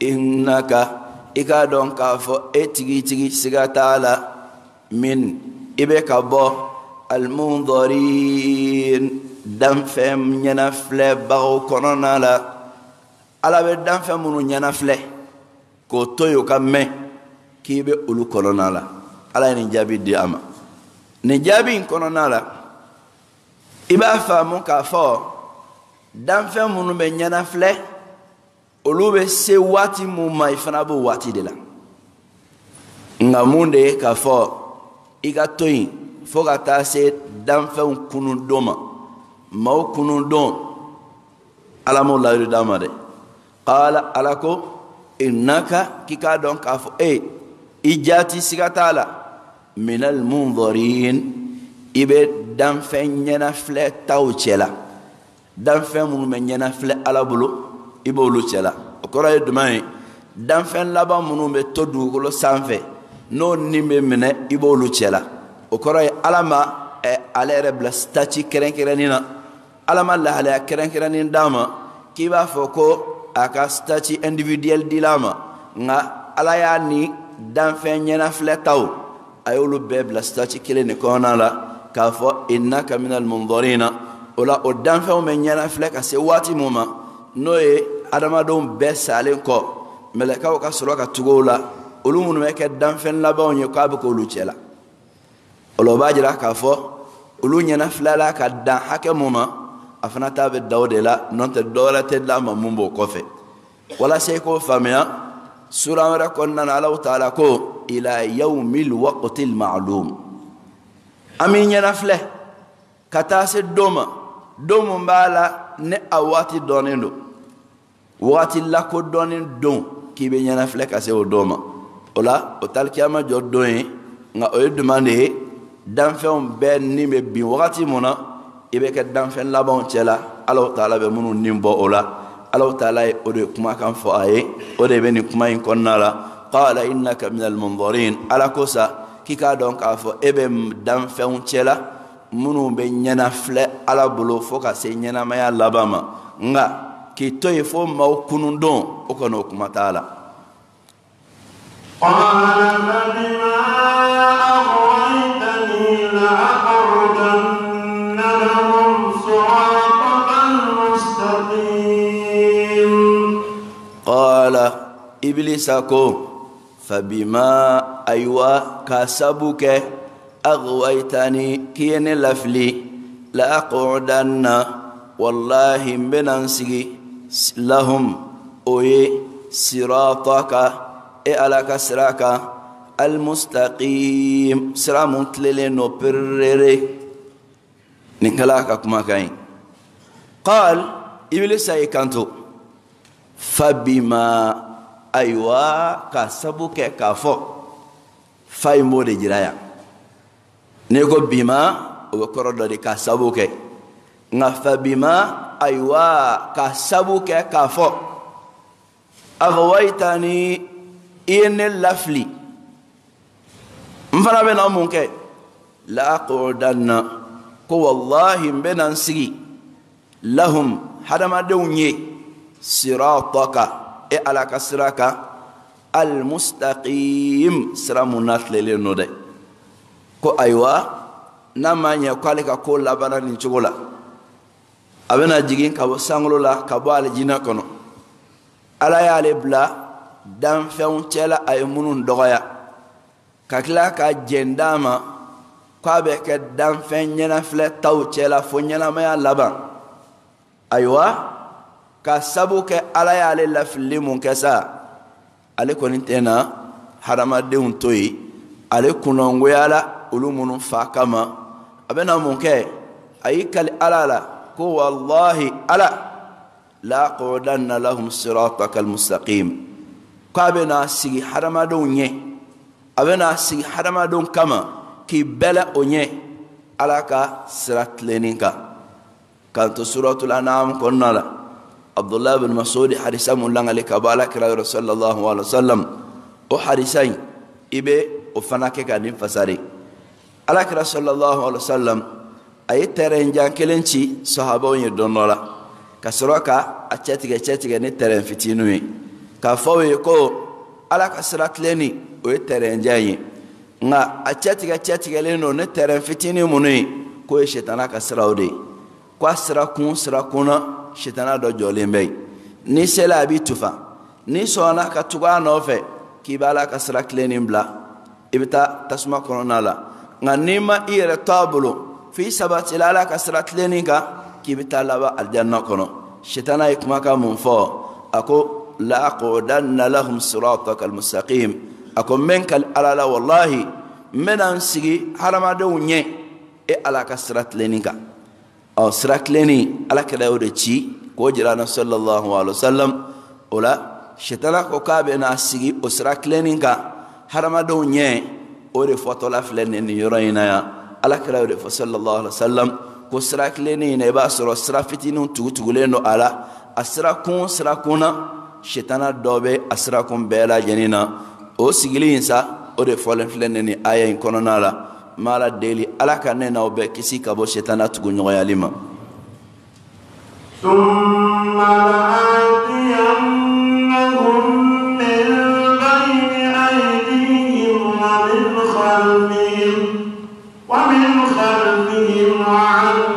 innaka i k'a dɔn k'a fɔ e tigi tigi siga t'a la min i bɛ ka bɔ almundɔrin danfɛn ɲɛnafilɛbagaw kɔnɔna la ala bɛ danfɛn minnu ɲɛnafilɛ. k'o to yen o ka mɛn k'i bɛ olu kɔnɔna la ala ye nin jaabi di a ma nin jaabi in kɔnɔna la i b'a faamu k'a fɔ danfɛn minnu bɛ ɲɛna filɛ olu bɛ se waati mun ma i fana b'o waati de la nka mun de ye k'a fɔ i ka to yen fo ka taa se danfɛnw kunundon ma maaw kunundon ala m'o layidu d'a ma dɛ qaala ala ko. innaka kika don ka e eh, ijati sigatala minal munzirin ibe danfɛn ɲɛnafilɛ taw cɛla danfɛn minnu bɛ ɲɛnafilɛ ala bolo i b'olu cɛla o kɔrɔ ye jumɛn ye danfɛn laban minnu bɛ to dugukolo n'o nime mene minɛ i b'olu cɛla o kɔrɔ ye ala ma ɛ eh, ale yɛrɛ bila sitati na ala ma lahalaya kɛrɛnkɛrɛnnin d'a ma k'i b'a a ka stati individuel dila ma nka ala y'a ni danfɛn ɲɛnafilɛ a y'olu bɛɛ bila stati kelen de kɔnɔna la k'a fɔ innaka minal munzarina o la o danfɛnw bɛ ɲɛnafilɛ ka se waati mun ma n'o ye adamadenw bɛɛ salen kɔ mɛlɛkaw ka sɔrɔ ka tugu o la olu minnu bɛ kɛ danfɛn labanw ye k'a bɛ k'olu cɛ la o la o b'a jira k'a fɔ olu ɲɛnafilɛ ka dan hakɛ mun ma a fana t'a bɛ daw de la nɔ tɛ dɔwɛrɛ tɛ d'a ma mun b'o kɔfɛ walasa i k'o faamuya sura wɛrɛ kɔnɔna na alaw taala ko ila yawmil waqtil ma'lum an b'i ɲɛna filɛ ka taa se don ma don mun b'a la ni a waati dɔɔnin don wagati lakodɔnnen don k'i bɛ ɲɛnafilɛ ka se o don ma o la o talikiyama jɔ don ye nka o ye duman de ye danfɛnw bɛɛ ni bɛ bin wagati mun na i bɛ kɛ danfɛn labanw cɛla alaw taala bɛ minnu nin bɔ o la alaw taala ye o de kumakan fɔ a ye o de bɛ nin kuma in kɔnɔna la qala innaka min almunzarin ala ko k'i k'a dɔn k'a fɔ e bɛ danfɛnw cɛla minnu bɛ ɲɛna filɛ ala bolo fo ka se ɲɛnamaya laban ma nka k'i to yen fo maaw kunundon o kɔni o kuma t'a la قال فبما أغويتني لأقعدن ibilisa ko fabima ayiwa k'a sabu kɛ aghwaytani k'i ye ne lafili laaqudanna wallahi n bena n sigi lahum o ye sirataka e ala ka sira kan almustaqim sira mun tilelen no perere nin kala ka kuma kan ye qal ibilisa y'i kanto fabima ayiwa ka sabu kɛ k'a fɔ fa in b'o de jira yan ne ko bima o bɛ kɔrɔ dɔ de ka sabu kɛ nka fa bima ayiwa ka sabu kɛ k'a fɔ aghwaytani i ye ne lafili n fana bɛ na mun kɛ laaqudanna ko wallahi n bɛ na n sigi lahum hadamadenw ye sirataka e ala ka sira ka almustaqim sira mu natilele no de ko ayiwa n'a ma ɲɛ ko ale ka koo labana nin cogo la a bena jigin ka bɔ sangolo la ka bɔ alijina kɔnɔ ala y'ale bila danfɛnw cɛla a ye minnu dɔgɔya ka kila ka jɛn da ma ko a bɛ kɛ danfɛn ɲɛnafilɛ taw cɛla fo ɲɛnamaya laban ayiwa ka sabu kɛ ala y'ale lafili mun kɛ sa ale kɔni tɛna hadamadenw to yen ale kunnangoyala olu minnu fa kama a bɛna mun kɛ a y'i kali ala la ko walahi ala la qodanna lahum sirataka almustaqim k'a bɛna sigi hadamadenw ɲɛ a bɛna sigi hadamadenw kama k'i bɛlɛ o ɲɛ ala ka sira tilenni kan k'an to suratul anam kɔnɔna la abdullahi bin masudi harisa mun langale ka bɔ alakira yɔrɔ sallallahu alaihi wa sallam o oh, harisa in i bɛ o fana kɛ ka nin fasari alakira sallallahu alaihi wa sallam a ye tɛrɛn jan kelen ci sahabaw ye dɔn dɔ la ka sɔrɔ ka a cɛtigɛ cɛtigɛ ni tɛrɛn fitinin ye k'a fɔ u ye ko ala ka sira tilenni o ye tɛrɛn jan ye nka a cɛtigɛ cɛtigɛlen don ni tɛrɛn fitinin minnu ye k'o ye sitana ka siraw de ye ko sira kun sira kun sitana dɔ jɔlen bɛ yen n'i sela a b'i tufa n'i sɔnna ka tugu a nɔfɛ k'i b'a la ka sira tilennin bila i bɛ taa tasuma kɔnɔna la nka n'i ma i yɛrɛ to a bolo f'i sabatila ala ka sira tilennin kan k'i bɛ taa laban alijanna kɔnɔ sitana ye kumakan mun fɔ a ko laakodanna lahum sirata almustaqim a ko n bɛ n kali ala la walahi n bɛna n sigi hadamadenw ɲɛ e ala ka sira tilennin kan ɔ sira tilenni ala kɛra y'o de ci k'o jira na sallallahu alaihi wa sallam o la sitana ko k'a bɛ na sigi o sira tilenni kan hadamadenw ɲɛ o de fɔtɔla filɛ nin nin yɔrɔ in na yan ala kɛra y'o de fɔ sallallahu alaihi wa sallam ko sira tilenni in na i b'a sɔrɔ sira fitininw tugutugulen don a la a sirakun sirakun na sitana dɔ bɛ a sirakun bɛɛ lajɛlen na o sigili in sa o de fɔlen filɛ nin nin aya in kɔnɔna la n b'ala deli ala ka ne n'aw bɛɛ kisi ka bɔ sitana tuguɲɔgɔnyali ma ومن خلفهم وعن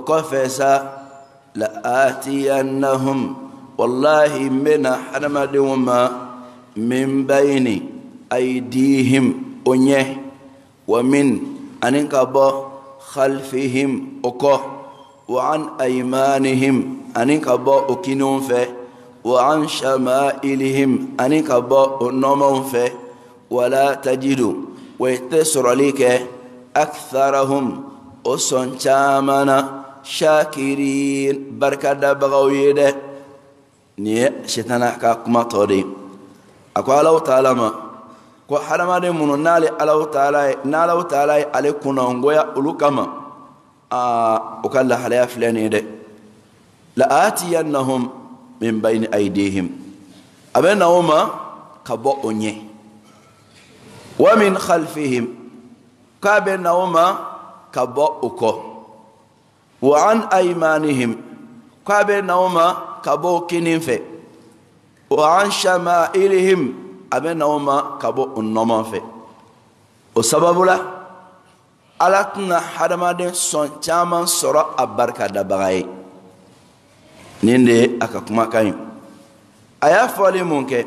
وقفز لآتينهم والله من وما من بين أيديهم أنيه ومن أنكب خلفهم أكو وعن أيمانهم أنكب أكنون فيه وعن شمائلهم أنكب أنمون فيه ولا تجد ويتسر عليك أكثرهم أسن شامنا shaakiriin barika dhaabaqaw ye dɛ nin ye sitana ka kuma tɔ de ye a ko alaw taala ma ko hadamaden minnu n'ale alaw taala ye n'alaw taala ye ale kunnangoya olu kama aa o ka lahalaya filɛ nin ye dɛ la'aatiyannahum min bayni aydihim a bɛ na o ma ka bɔ o ɲɛ wa min khalfihim k'a bɛ na o ma ka bɔ o kɔ wa an aymanihim k'a bɛ na o ma ka bɔ kini fɛ wa an shama'ilihim a bɛ na o ma ka bɔ o nɔma fɛ o sababu la ala tɛna hadamaden sɔn caman sɔrɔ a barika dabaga ye nin de ye a ka kumakan ye a y'a fɔli mun kɛ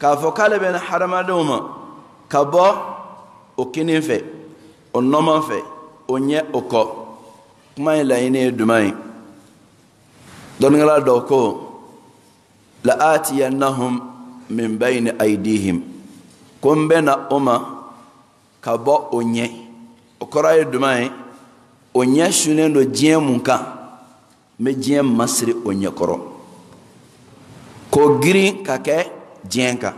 k'a fɔ k'ale bɛ na hadamadenw ma ka bɔ o kini fɛ o nɔma fɛ o ɲɛ o kɔ kuma in laɲini ye duman ye dɔnnikɛla dɔ ko la'atiyannahum min bayni aydihim ko n bɛ na o ma ka bɔ o ɲɛ o kɔrɔ ye duman ye o ɲɛ sunnen don diɲɛ mun kan n bɛ diɲɛ masiri o ɲɛkɔrɔ k'o girin ka kɛ diɲɛ kan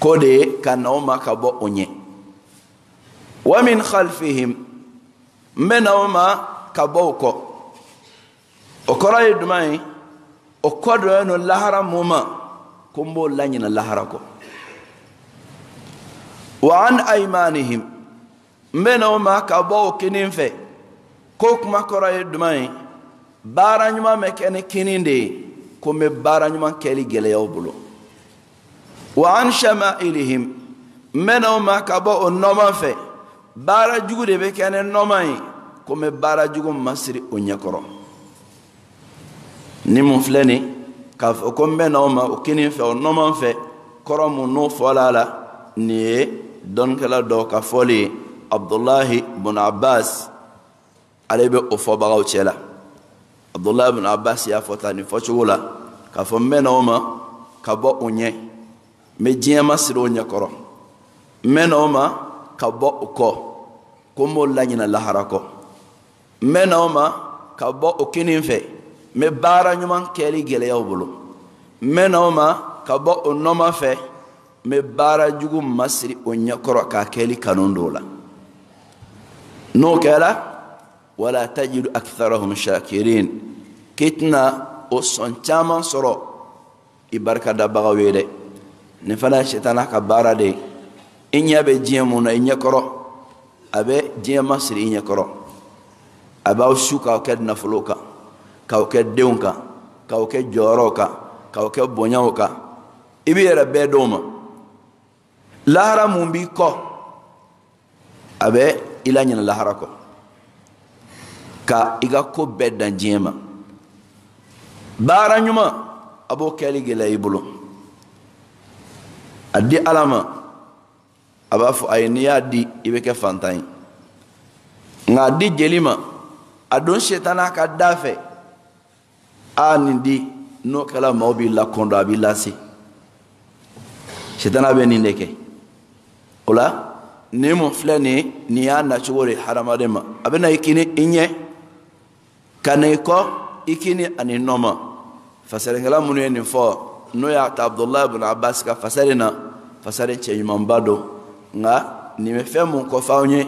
k'o de ye ka na o ma ka bɔ o ɲɛ wa min khalfihim n bɛ na o ma ka bɔ o kɔ o kɔrɔ ye duman ye o kɔ dɔ yen lahara mun ma ko n b'o laɲina lahara kɔ wa an ayimanihim n bɛ na o ma ka bɔ o kinin fɛ k'o kuma kɔrɔ ye duman ye baara ɲuman bɛ kɛ ni kinin de ye ko n bɛ baara ɲuman kɛli gɛlɛyaw bolo wa an shama'ilihim n bɛ o ma ka bɔ o nɔma fɛ. baara jugu de be kene nɔma ye komi baara jugu masiri o ɲɛkɔrɔ ni mun filɛ ni k'a fɔ ko n bɛ na o ma o kini fɛ o nɔma fɛ kɔrɔ mun n'o fɔla a la nin ye dɔnnikɛla dɔ ka fɔli ye abdulahi bun abbas ale bɛ o fɔbagaw cɛ la abdulahi bun abbas y'a fɔ ta nin fɔcogo la k'a fɔ n bɛ na o ma ka bɔ o ɲɛ n bɛ diɲɛ masiri o ɲɛkɔrɔ n bɛ na o ma. ka bɔ o kɔ ko n b'o laɲina lahara kɔ n bɛ na o ma ka bɔ o kini fɛ n bɛ baara ɲuman kɛli gɛlɛyaw bolo n bɛ na o ma ka bɔ o nɔma fɛ n bɛ baara jugu masiri o ɲɛkɔrɔ k'a kɛli kanu don o la n'o kɛra wala tajidu akitharahum shakirin k'i tɛna o sɔn caman sɔrɔ i barikadabagaw ye dɛ nin fana ye sitana ka baara de ye i ɲɛ bɛ diɲɛ mun na i ɲɛkɔrɔ a bɛ diɲɛ masiri i ɲɛkɔrɔ a b'aw su k'aw kɛ nafolow kan k'aw kɛ denw kan k'aw kɛ jɔyɔrɔw kan k'aw kɛ bonyaw kan i b'i yɛrɛ bɛɛ dɔw ma lahara mun b'i kɔ a bɛ i la ɲina lahara kɔ ka i ka ko bɛɛ dan diɲɛ ma baara ɲuman a b'o kɛli gɛlɛya i bolo a di ala ma a b'a fɔ ayi n'i y'a di i bɛ kɛ fantan ye nka di jeli ma a don sitana ka da fɛ a nin di n'o kɛra maaw b'i lakɔndɔ a b'i lase sitana bɛ nin de kɛ o la nin mun filɛ nin ye nin y'a nacogo de hadamaden ma a bɛ na i kini i ɲɛ ka na i kɔ i kini ani nɔ ma minnu ye nin fɔ n'o y'a ta abudulayi bin abbas ka fasɛri na fasɛri cɛɲumanba don nka nin bɛ fɛn mun kɔfɛ anw ye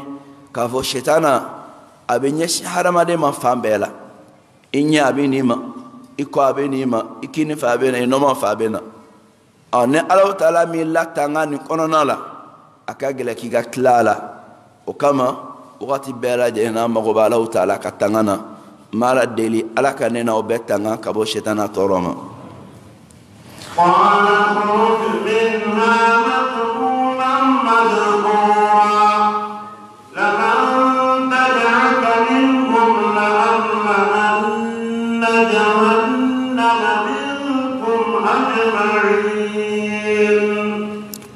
k'a fɔ sitana a bɛ ɲɛsin hadamaden ma fan bɛɛ la i ɲɛ a bɛ nin ma i kɔ a bɛ nin ma i kini fɛ a i nɔma fɛ a ni alaw ta la min latanga nin kɔnɔna la a ka gɛlɛ k'i ka tila a la o kama wagati bɛɛ lajɛlen na mago bɛ alaw ta ka tanga na n la deli ala ka ne n'aw bɛɛ tanga ka bɔ sitana tɔɔrɔ ma. قال اخرج منها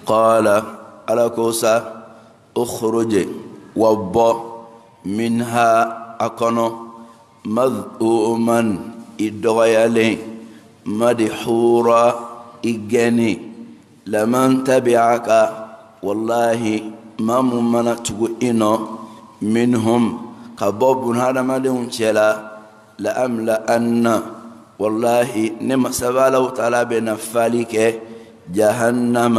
قال على كوسا اخرج وب منها أكنو مذؤوما إدغيالي مدحورا إجاني لمن تبعك والله ما ممنا تقوئنا منهم كباب هذا ما لهم شلا لأملا أن والله نما سبالو تعالى بنفالك جهنم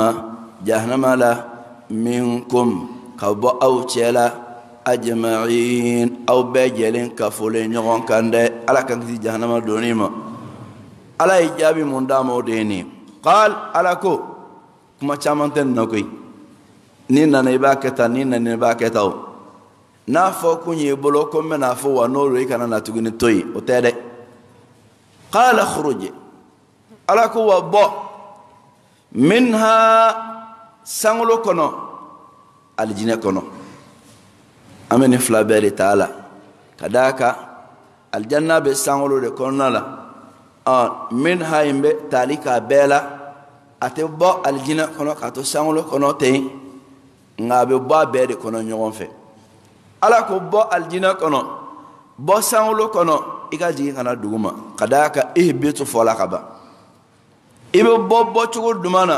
جهنم لا منكم كباب أو شلا أجمعين أو بجلين كفولين يغون كان دي ألا كان كثير جهنم دونيما ألا إجابي من دامو ديني قال ألا كو كما شامنتن نكوي ni nana i b'a kɛ tan ni nana i b'a kɛ tan o n'a fɔ kun y'i bolo ko n bɛn'a fɔ wa n'o don i kana na tuguni to yen o tɛ dɛ qaala khuruj ala ko wa bɔ minha sankolo kɔnɔ alijinɛ kɔnɔ an bɛ nin fila bɛɛ de t'a la ka d'a kan alijanna bɛ sankolo de kɔnɔna la ɔ minha in bɛ tali k'a bɛɛ la a tɛ bɔ alijinɛ kɔnɔ k'a to sankolo kɔnɔ ten nka a bɛ bɔ a bɛɛ de kɔnɔ ɲɔgɔn fɛ ala ko bɔ alijinɛ kɔnɔ bɔ sankolo kɔnɔ i ka jigin kana dugu ma ka d'a kan e bɛ to fɔla ka ban i bɛ bɔ bɔcogo duman na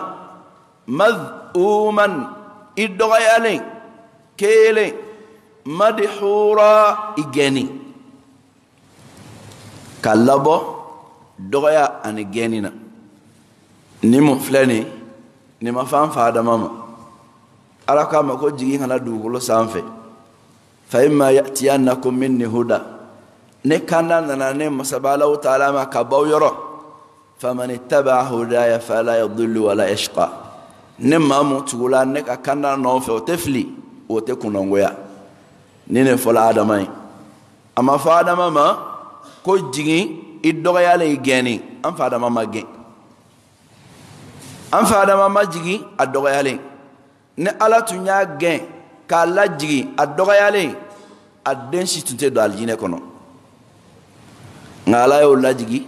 mazuman i dɔgɔyalen kelen madihura i gɛnni ka labɔ dɔgɔya ani gɛnni na ni mun filɛ nin nin ma fɛn faa dama ma ala k'a ma ko jigin kana dugukolo sanfɛ fa imma yatiyannakum minni huda ne kanda nana ne masaba alahu taala ma ka baw yɔrɔ faman ittabaa hudaya fala yadillu wala yashqa ne maa mu tugula ne ka kanda nɔfɛ o tɛ fili o tɛ kunnangoya ni ne fɔla adama ye a ma fɔ adama ma ko jigin i dɔgɔyalen i gɛnni an fa adama ma gɛn an fa adama ma jigin a dɔgɔyalen ni ala tun y'a gɛn k'a lajigi a dɔgɔyalen a den si tun tɛ don alijinɛ kɔnɔ nka ala y'o lajigi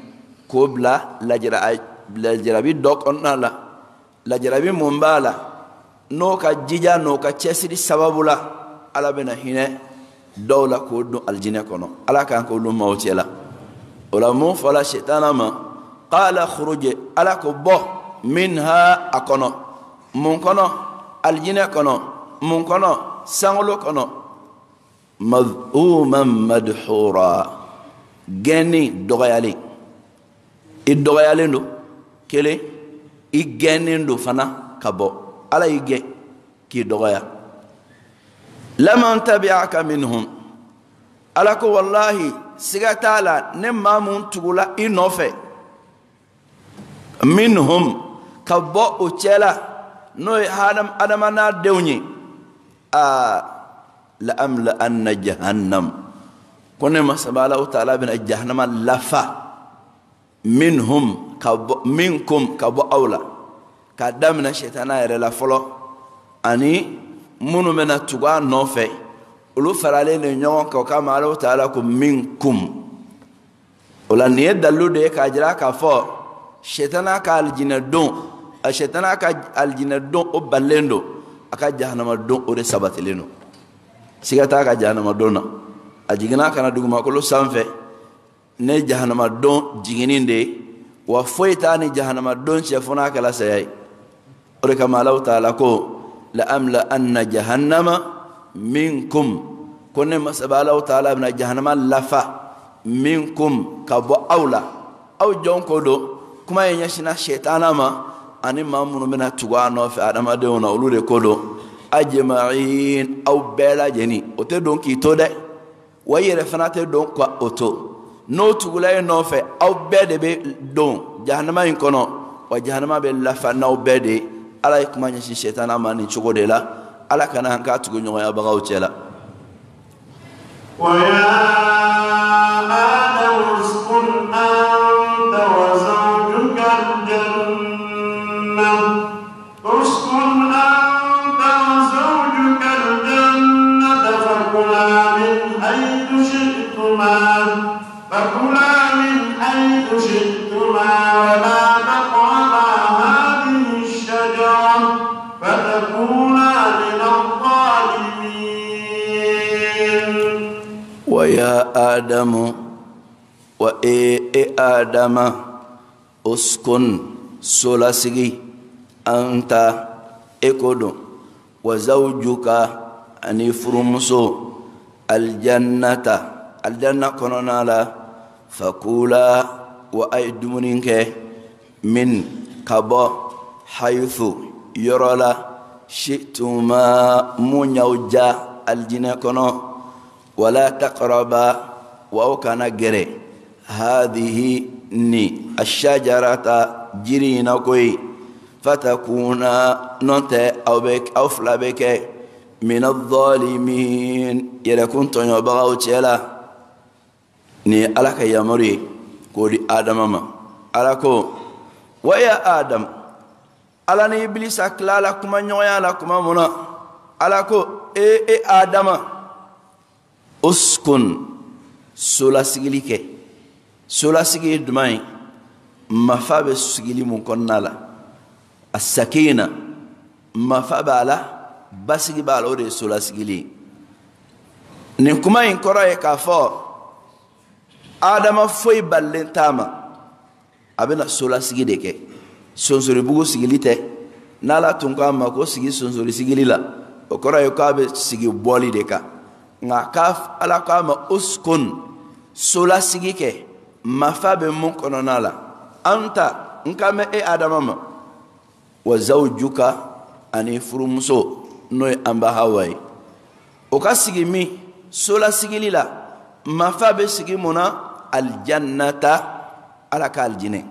k'o bila lajarabi dɔ kɔnɔna la lajarabi mun b'a la n'o ka jija n'o ka cɛsiri sababu la ala bɛna hinɛ dɔw la k'o don alijinɛ kɔnɔ ala kan k'olu maaw cɛ la o la mun fɔla sitana ma k'ala kuruje ala ko bɔ minha a kɔnɔ mun kɔnɔ. alijinɛ kɔnɔ mun kɔnɔ sankolo kɔnɔ madhuman madhura gɛnni dɔgɔyalen i dɔgɔyalen don kelen i gɛnnen don fana ka bɔ ala y'i gɛn k'i dɔgɔya laman tabi'aka minhum ala ko wallahi siga t'a la ne maa mun tugula i nɔfɛ minhum ka bɔ o cɛ n'o ye adama n'a denw ye aa la'amla anna jahannam ko ne ma saba ala o ta ala bɛna jahannama lafa minhum ka bɔ minkum ka bɔ aw la k'a daminɛ sɛtana yɛrɛ la fɔlɔ ani minnu bɛna tugu a nɔfɛ olu faralen de ɲɔgɔn kan o kama ala o ta ala ko o la nin ye dalilu de ye k'a jira k'a fɔ sɛtana ka alijinɛ don. a sɛtana ka alijinɛ don o balilen don a ka jahanama don o de sabatilen don siga t'a ka jahanama don na a jiginna kana dugumakolo sanfɛ ne jahanama don jiginni de ye wa foyi t'a ni jahanama don cɛ fo n'a kɛla saya ye o de kama alaw taala ko la amla anna jahannama minkum ko ne masaba alaw taala bɛna jahanama lafa minkum ka bɔ aw la aw jɔn ko don kuma ye ɲɛsinna sɛtana ma ani maa minnu bɛna tugu a nɔfɛ adamadenw na olu de ko don ajma'in aw bɛɛ lajɛlen o tɛ don k'i to dɛ wa i yɛrɛ fana tɛ don ka o to n'o tugula e nɔfɛ aw bɛɛ de bɛ don jahanama in kɔnɔ wa jahanama bɛ lafa n'aw bɛɛ de ye ala ye kuma ɲɛsin sɛtana ma nin cogo de la ala kana an k'a tugu ɲɔgɔnyabagaw cɛ la. ويا آدم اسكن أنت وزوجك شئتما فكلا من حيث شئتما ولا تقربا هذه الشجرة فتكونا من الظالمين ويا آدم وإي آدم اسكن سلسجي أنت إكدو وزوجك أني فرمسو الجنة aljanna kɔnɔna la fakula wa a ye dumuni kɛ min ka bɔ hayithu yɔrɔ la shituma mun y'aw ja alijinɛ kɔnɔ wala taqraba wa aw kana gɛrɛ hadihi ni ashajarata jiri in na koyi fatakuna nɔ tɛ aw bɛ aw fila bɛ kɛ min adh-dhalimin yɛrɛkun tɔɲɔbagaw cɛ la ni ye ala ka yamaru ye k'o di adama ma ala ko wa ya adam ala ni ibilisa kila la kuma ɲɔgɔnya la kuma mun na ala ko e e adama uskun solasigili kɛ solasigi ye duman ye mafa bɛ sigili mun kɔnɔna la a sakina mafa b'a la basigi b'a la o de ye solasigili ye nin kuma in kɔrɔ ye k'a fɔ adama foyi balilen t'a ma a bɛna solasigi de kɛ sonsoribugu sigili tɛ n'ala tun k'a ma ko sigi sonsori sigili la o kɔrɔ ye k'a bɛ sigi bɔli de kan nka k'a ala k'a ma uskun solasigi kɛ mafa bɛ mun kɔnɔna la an ta n kan bɛ e adama ma wa zawjuka ani furumuso n'o ye an ba hawa ye o ka sigi min solasigili la mafa bɛ sigi mun na aljannata ala ka aljinɛ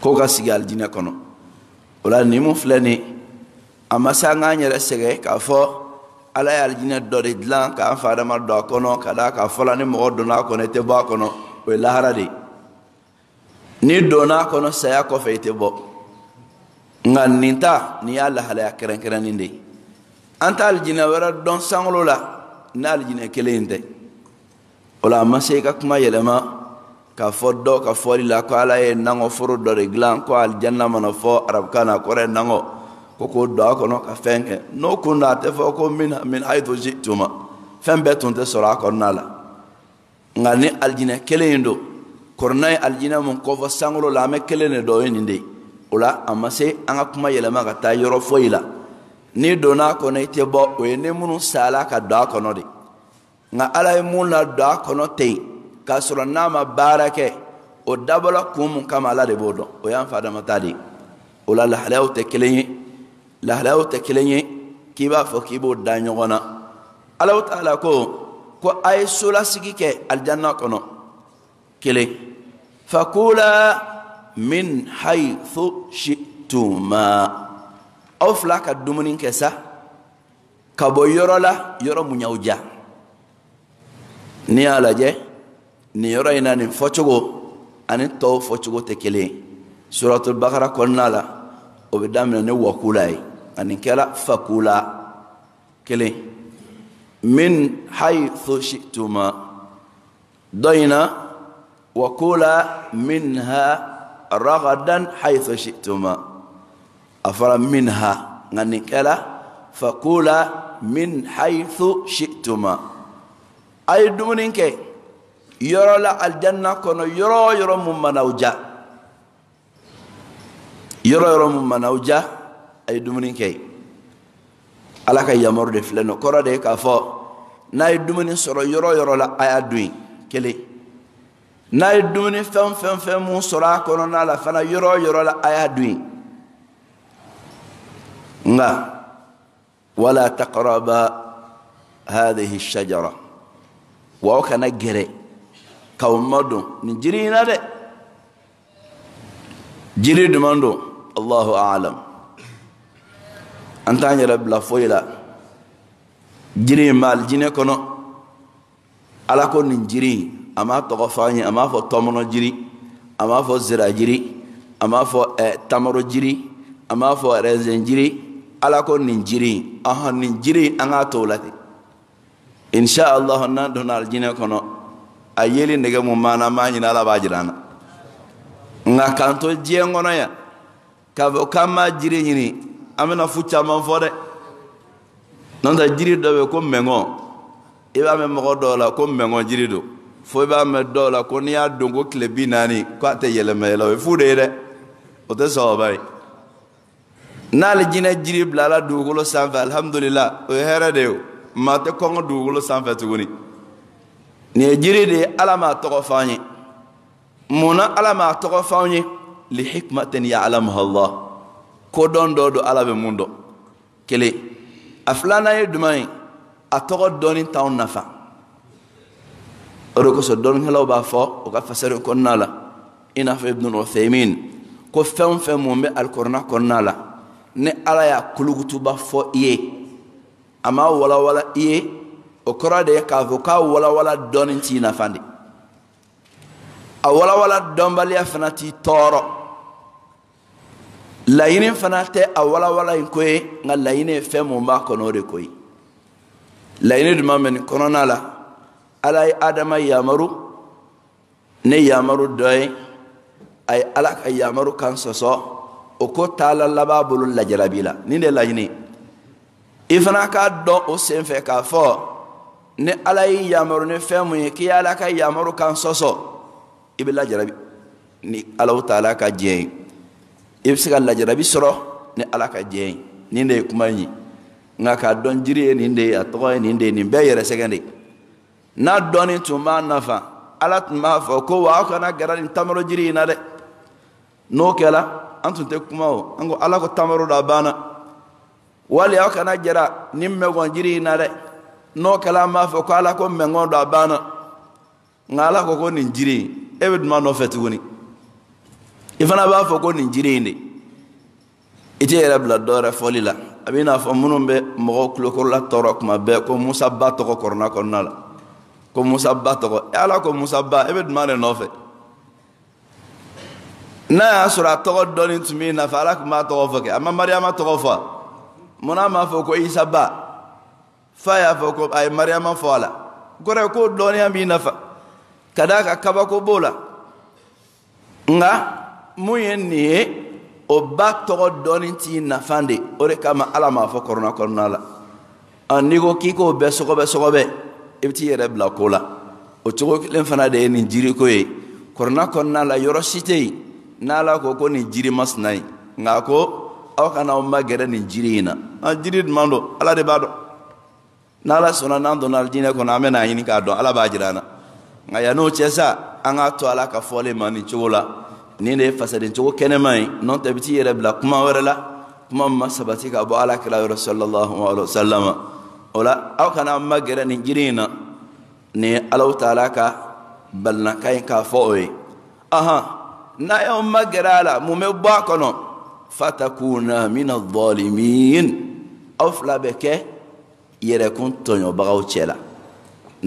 k'o ka sigi aljinɛ kɔnɔ o la nin mun filɛ nin a ma se an k'an yɛrɛ sɛgɛn k'a fɔ ala ye alijinɛ dɔ de dilan k'an fa adama don a kɔnɔ ka d'a kan fɔlɔ ni mɔgɔ donna a kɔnɔ i tɛ bɔ a kɔnɔ o ye lahara de ye n'i donna a kɔnɔ saya kɔfɛ i tɛ bɔ nka nin ta nin y'a lahalaya kɛrɛnkɛrɛnnen de ye an tɛ alijinɛ wɛrɛ dɔn sankolo la ni alijinɛ kelen in tɛ. Ola la a ma se i ka kuma yɛlɛma k'a fɔ dɔ ka fɔli la ko ala ye naŋɔ foro dɔ de dilan ko alijanna mana fɔ arabukan na kɔrɔ ye naŋɔ ko k'o don a kɔnɔ ka fɛn kɛ n'o kun do a tɛ fɔ ko min min a ye to si tuma fɛn bɛɛ tun tɛ sɔrɔ a kɔnɔna la nka ni alijinɛ kelen in don kɔrɔna ye alijinɛ mun kɔfɔ sankolo la an bɛ kelen de dɔn o ye nin de ye o la a ma se an ka kuma yɛlɛma ka taa yɔrɔ foyi la n'i donna a kɔnɔ i tɛ bɔ o ye ni minnu sala ka don a kɔnɔ de nka ala ye mun ladon a kɔnɔ ten k'a sɔrɔ n'a ma baara kɛ o dabɔla kun mun kama ala de b'o dɔn o y'an fa dama ta de ye o la lahalayaw tɛ kelen ye lahalayaw tɛ kelen ye k'i b'a fɔ k'i b'o da ɲɔgɔn na alaw t'a la ko ko a ye solasigi kɛ alijanna kɔnɔ kelen fakula min haythu shituma aw fila ka dumuni kɛ sa ka bɔ yɔrɔ la yɔrɔ mun y'aw diya n'i y'a lajɛ nin yɔrɔ in na nin fɔcogo ani tɔw fɔcogo tɛ kelen ye suratul bakara kɔnɔna la o bɛ daminɛ ni wakula ye ani kɛra fakula kelen min haythu shi'tuma dɔ in na wakula minha ragadan haythu shi'tuma a fɔra minha nka nin kɛra fakula min haythu shi'tuma a ye dumuni kɛ yɔrɔ la alijanna kɔnɔ yɔrɔ yɔrɔ mun mana aw ja yɔrɔ yɔrɔ mun mana aw ja a ye dumuni kɛ ala ka yamaru de filɛ nin kɔrɔ de ye k'a fɔ n'a ye dumuni sɔrɔ yɔrɔ yɔrɔ la a y'a dun yen kelen n'a ye dumuni fɛn fɛn fɛn mun sɔrɔ a kɔnɔna la fana yɔrɔ yɔrɔ la a y'a dun yen nga wala taqaraba hadihi shajara. wa o kana gɛrɛ ka o madon nin jiri in na dɛ jiri duman don allahu alam an t'an yɛrɛ bila foyi la jiri in bɛ alijinɛ kɔnɔ ala ko nin jiri in a ma tɔgɔ fɔ ye a ma fɔ tɔmɔnɔ jiri a ma fɔ zira jiri a ma fɔ ɛ tamaro jiri a ma fɔ rɛnzɛn jiri ala ko nin jiri in ɔhɔn nin jiri in an k'a t'o la ten insha allah nan don aljinɛ kɔnɔ a yeli nɛgɛ mana ma ɲini ala b'a jira an na nka k'an to k'a fɔ k'an ma jiri ɲini an bɛna fu caman fɔ jiri dɔ bɛ ko mɛngɔ i b'a mɛn mɔgɔ dɔw la ko mɛngɔ jiri don fo b'a mɛn dɔw la ko n'i y'a ko tile bi naani k'a tɛ yɛlɛma yɛlɛ fu de ye dɛ o tɛ sɔgɔba ye n'ale jinɛ jiri bila la dugukolo sanfɛ alihamudulilayi o ye de o. maa tɛ kɔngɔ dugukolo sanfɛ tuguni nin ye jiri de ye ala m'a tɔgɔ f'an ye munna ala m'a tɔgɔ f'anw ye lihikimatin ya'lamuha allah kodɔn dɔ do ala bɛ mun dɔn kelen a filanan ye duman ye a tɔgɔ dɔɔni t'anw nafa o de kosɔn dɔɔnikɛlaw b'a fɔ u ka fasari kɔnɔna la i n'a fɔ ibn uthaymin ko fɛn o fɛn mun bɛ alikɔrɔna kɔnɔna la ni ala y'a kolokutuba fɔ i ye a ma walawala i ye o kɔrɔ de ye k'a fɔ k'a walawala dɔɔni t'i nafa de a walawala dɔnbaliya fana t'i tɔɔrɔ laɲini fana tɛ a walawala in ko ye nka laɲini ye fɛn mun b'a kɔnɔ o de ko ye laɲini duma mɛ nin kɔnɔna la ala ye adama yamaru ne yamaru dɔ ye a ye ala ka yamaru kan sɔsɔ o ko t'a la laban bolo lajarabi la nin de laɲini ye i fana k'a dɔn o sen fɛ k'a fɔ ni ala y'i yamaru ni fɛn mun ye k'i y'ala ka yamaru kan sɔsɔ i bɛ lajarabi ni alaw taala ka diɲɛ ye i bɛ se ka lajarabi sɔrɔ ni ala ka diɲɛ ye nin de ye kuma in ye nka k'a dɔn jiri ye nin de ye a tɔgɔ ye nin de ye nin bɛɛ yɛrɛ sɛgɛn de n'a dɔɔni tun b'a nafa ala tun b'a fɔ ko wa aw kana gɛrɛ nin tamaro jiri in na dɛ n'o kɛla an tun tɛ kuma o an ko ala ko tamaro da banna wali aw kana jara ni megon jiri na dɛ n'o kɛla an b'a fɔ ko ala ko mɛngɔn don a banna nka ala ko ko nin jiri in e bɛ duma nɔfɛ tuguni i fana b'a fɔ ko nin jiri in de i t'i yɛrɛ bila dɔwɛrɛ fɔli la a b'i n'a fɔ minnu bɛ mɔgɔw kulokorola tɔɔrɔ tuma bɛɛ ko musa ba tɔgɔ kɔrɔna kɔnɔna la ko musa ba tɔgɔ e ala ko musa ba e bɛ duma de nɔfɛ n'a y'a sɔrɔ a tɔgɔ dɔɔni tun b'i nafa ala tun b'a tɔgɔ fɔ kɛ a ma mariyama tɔgɔ fɔ a. muna m'a fɔ ko isa ba fa y'a ko a ye mariyama fɔ a ko dɔnniya b'i nafa ka d'a kan kabako b'o la nka e, o ba tɔgɔ dɔɔni t'i nafa de kama ala m'a fɔ kɔrɔna kɔnɔna la ɔ ko k'i k'o bɛɛ sɔgɔbɛ sɔgɔbɛ e i bɛ t'i yɛrɛ bila ko la o cogo kelen fana de ye nin jiriko ye kɔrɔna kɔnɔna la yɔrɔ si n'ala ko ko nin jiri masina ye ko. aw kana aw ma nin jiri in na a jiri duman don ala de b'a dɔn n'ala sɔnna n'an donna alijinɛ kɔnɔ an bɛna ɲini k'a dɔn ala b'a jira an na nka yann'o cɛ sa an k'a to ala ka fɔlen ma nin cogo la nin de ye fasaden kɛnɛma ye n'o tɛ i bɛ t'i yɛrɛ bila kuma wɛrɛ la kuma min ma sabati ka bɔ ala kira yɔrɔ sɔlɔlɔhu alayhi wa sallam o la aw kana aw ma nin jiri in na nin ye alaw ta ala ka balinakan ye k'a fɔ o ye ahan n'a y'aw ma a la mun bɛ bɔ a kɔnɔ. fatakuna min aldalimin aw fila bɛ kɛ yɛrɛkun tɔɲɔbagaw cɛ la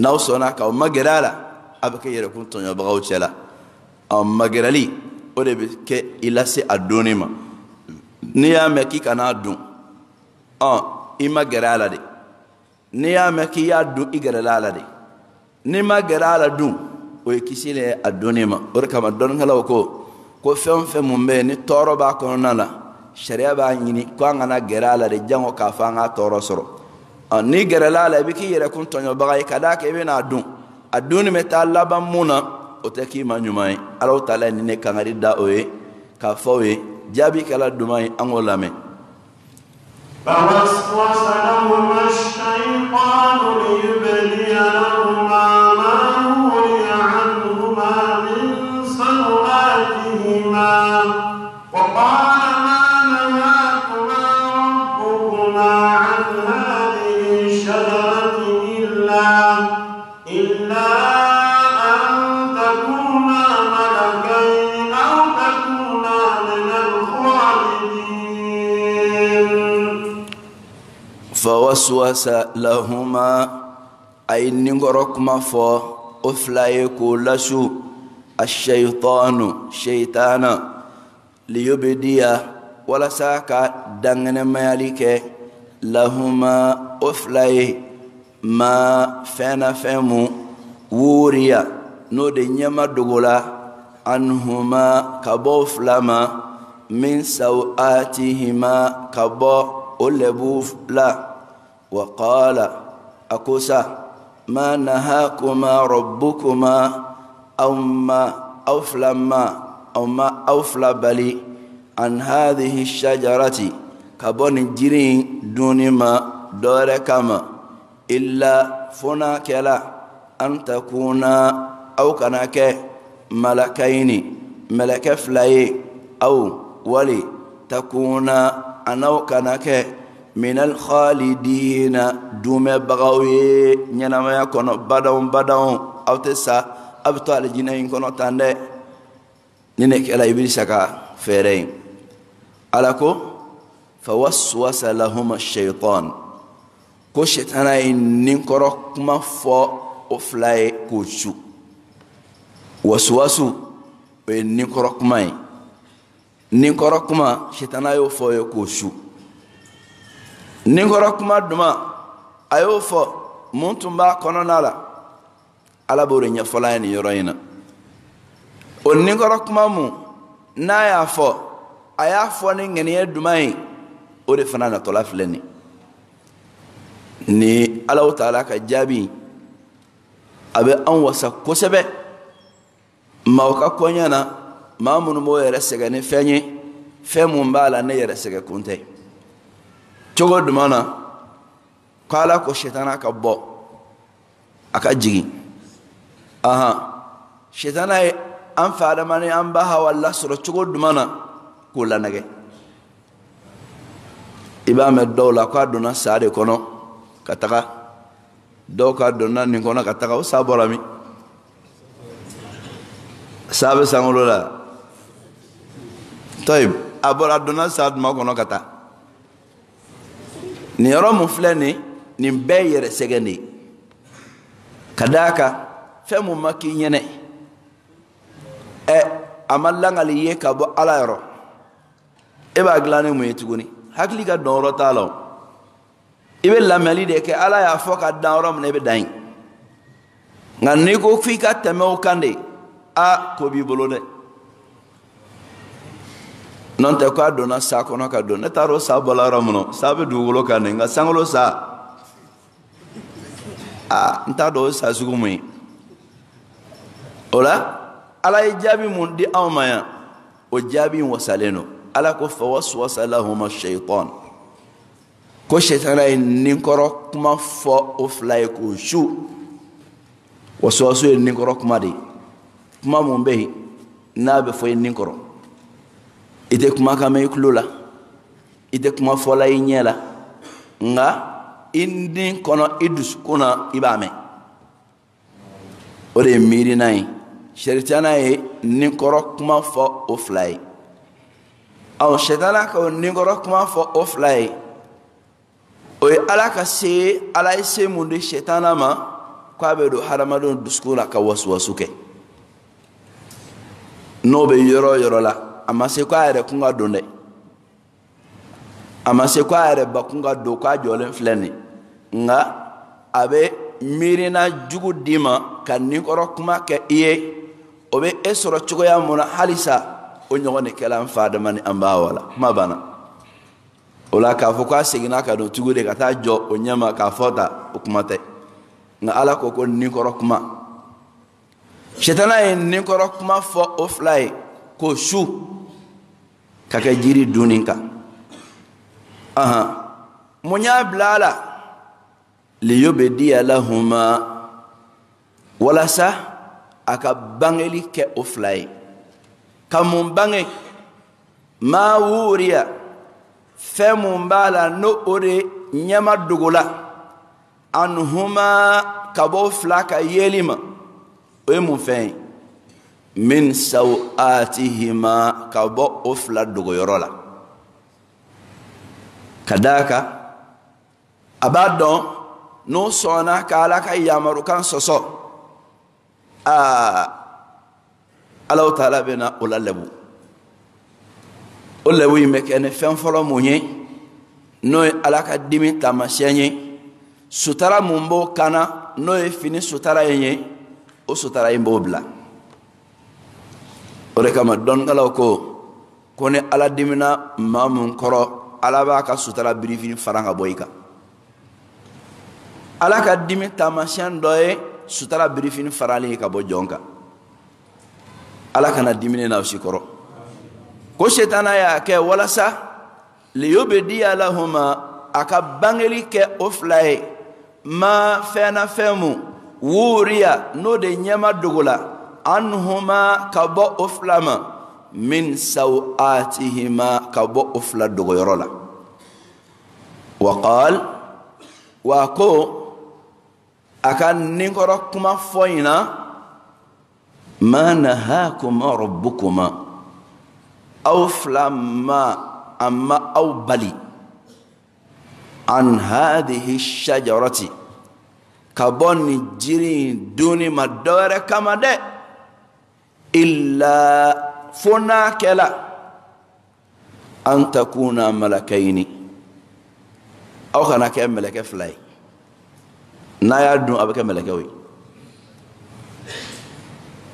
n'aw sɔnna k'aw magɛrɛ a la a bɛ kɛ yɛrɛkun tɔɲɔbagaw cɛ la aw magɛrɛli o de bɛ kɛ i lase a donni ma n'i y'a mɛn k'i kana dun ɔn i magɛrɛ a la de n'i y'a mɛn k'i y'a dun i gɛrɛla a la de n'i magɛrɛ a la dun o ye kisi le ye a donni ma o de kama dɔnnikɛlaw ko. ko fɛn o fɛn mun bɛ yen ni tɔɔrɔ b'a kɔnɔna la sariya b'a ɲini ko an kana gɛrɛ a la de jango k'a fɔ an k'a tɔɔrɔ sɔrɔ ɔ n'i gɛrɛla a la i bɛ k'i yɛrɛ kun tɔɲɔbaga ye ka d'a kan i bɛ n'a dun a dunni bɛ taa laban mun na o tɛ k'i ma ɲuman ye alaw ta la nin de kangari da o ye k'a fɔ o ye jaabi kɛla duman ye an k'o lamɛn. فوسوس لهما الشيطان ليبدي لهما وقال ما نهاكما ربكما عن هذه الشجرة إلا أن تكونا ملكين أو تكونا من الخالدين فوسوس لهما أي نغرق مفا أفلايكو لشو الشيطان شيطانا ليبدي ولا ساكا دنگن مالك لهما أفلي ما فنا فمو ووريا نودي نيما دغولا أنهما كبو فلما من سوآتهما كبو أولبوف لا وقال أكوسا ما نهاكما ربكما أو ما أوفل ما أو ما أوفل بلي عن هذه الشجرة كبون جرين دون ما دور إلا فنا كلا أن تكون أو كناك ملكين ملك فلي أو ولي تكون أنا كناك من الخالدين دوم بغوي نينما يكون بدون بدون أو تسا a bɛ to alijinɛ in kɔnɔ tan dɛ ni ne kɛra ibilisa ka fɛɛrɛ ye ala ko fawaswasa lahuma shaitan ko sitana ye ninkɔrɔ kuma fɔ o fila ye k'o su wasuwasu o ye ninkɔrɔ kuma ye ninkɔrɔ kuma sitana y'o fɔ o ye k'o su ninkɔrɔ kuma duma a y'o fɔ mun tun b'a kɔnɔna la ala b'o de ɲɛfɔla ye nin yɔrɔ in na o ninkɔrɔ kuma mun n'a y'a fɔ a y'a fɔ ni ŋɛniyɛ duman ye o de fana natɔla filɛ nin ni alaw taala ka jaabi a bɛ an wasa kosɛbɛ maaw ka kɔɲa na maa minnu b'o yɛrɛ sɛgɛn ni fɛn ye fɛn mun b'a la ne yɛrɛ sɛgɛn kun tɛ cogo duman na ko ko sitana ka bɔ a ka jigin ahan shaitana ye an fa adamani an ba hawa lasɔrɔ cogo duman na k'o lanɛgɛ i b'a mɛn dɔw la k'a donna saa de kɔnɔ ka taga dɔw ka donna nin kɔnɔ ka taga o saa bɔra min saa bɛ sankolo la tɔyi a bɔra a donna saa duma kɔnɔ ka taa nin yɔrɔ min filɛ nin nin bɛɛ yɛrɛ sɛgɛn de ye ka d'a kan fɛn mun ma k'i ɲɛnɛ ɛ a ma langali ye ka bɔ ala yɔrɔ e b'a dilan ni mun ye tuguni hakili ka dɔnyɔrɔ t'a la o i bɛ lamɛnli de kɛ ala y'a fɔ ka dan yɔrɔ min na i e bɛ dan yen nka n'i ko f'i ka tɛmɛ o kan de a ko b'i bolo dɛ n'o tɛ k'a donna sa kɔnɔ ka don ne t'a dɔn sa bɔla yɔrɔ min na sa bɛ dugukolo kan de nka sankolo sa aa n t'a dɔn o sa sugu mun ye o la ala ye jaabi mun di anw ma yan o jaabi in wasalen don ala ko fawasuwasa lahuma shaitan ko shaitana ye ninkɔrɔ kuma fɔ o fila ye k'o su wasuwasu ye ninkɔrɔ kuma de ye kuma mun bɛ yen n'a bɛ fɔ i ninkɔrɔ i tɛ kuma mɛn i tulo la i tɛ kuma fɔla i ɲɛ la nka i nin kɔnɔ i dusukun na i b'a mɛn o de ye miirina ye sɛritana ye ninkɔrɔ kuma fɔ o fila ye ɔ sɛtana ka o ninkɔrɔ kuma fɔ o fila ye o ye ala ka se ala ye se mun di sɛtana ma k'a bɛ don hadamadenw dusukun la ka wasuwasu kɛ n'o bɛ yɔrɔ o yɔrɔ la a ma se k'a yɛrɛ kun ka don dɛ a ma se k'a yɛrɛ bakun ka don k'a jɔlen filɛ nin nka a bɛ miirina jugu d'i ma ka ninkɔrɔ kuma kɛ i ye. o be e sɔrɔ cogoya mun na halisa o ɲɔgɔn de kɛla n fa adama ni an ba wala kuma banna o la k'a fɔ a seginna ka don tugu de ka taa jɔ o ɲɛma k'a fɔ ta o kuma tɛ nka ala ko ko ninkɔrɔ kuma sitana ye ninkɔrɔ kuma fɔ o fila ye k'o su ka kɛ jiri dunni kan ahan mun y'a bila a la liyobediya lahuma walasa. a ka bangeli kɛ o fila ye ka mun bange maa wuuriya fɛn mun b'a la n'o o de ɲɛma dogola anuhuma ka bɔ fila ka yeli ma o ye mun fɛn ye min sawatihima ka bɔ o fila dogoyɔrɔ la ka daa kan a b'a dɔn n'o sɔnna kala ala ka yamarukan sɔsɔ aa ah, alaw taala bɛna o la lɛbu o lɛbu in bɛ kɛ ni fɛn fɔlɔ mun ye n'o ye ala ka dimi taamasiyɛn ye sutara mun b'o kan n'o ye fini sutara in ye o sutara in b'o bila o de kama dɔnnikɛlaw ko ko ni ala dimina maa mun kɔrɔ ala b'a ka sutara birifini fara ka bɔ i kan ala ka dimi taamasiyɛn dɔ ye sutara birifini faralen ka bɔ jɔn kan ala kana dimine n'aw si kɔrɔ ko setana y'a kɛ walasa liyobediya lahuma a ka bangeli kɛ o fila ye ma fɛnna fɛn mu wuuriya n'o de ɲɛma dogola anhuma ka bɔ o fila ma min sawatihima ka bɔ o fila dogoyɔrɔ la wa qal wa ko a ka ninkɔrɔ kuma fɔ in na ma nahakuma rabbukuma aw fila ma a ma aw bali an hadihi shajarati ka bɔ nin jiri in dunni ma dɔwɛrɛ kama dɛ illa fo n'a kɛla an takuna malakayini aw kana kɛ mɛlɛkɛ fila ye n'a y'a dun a bɛ kɛ mɛlɛkɛw ye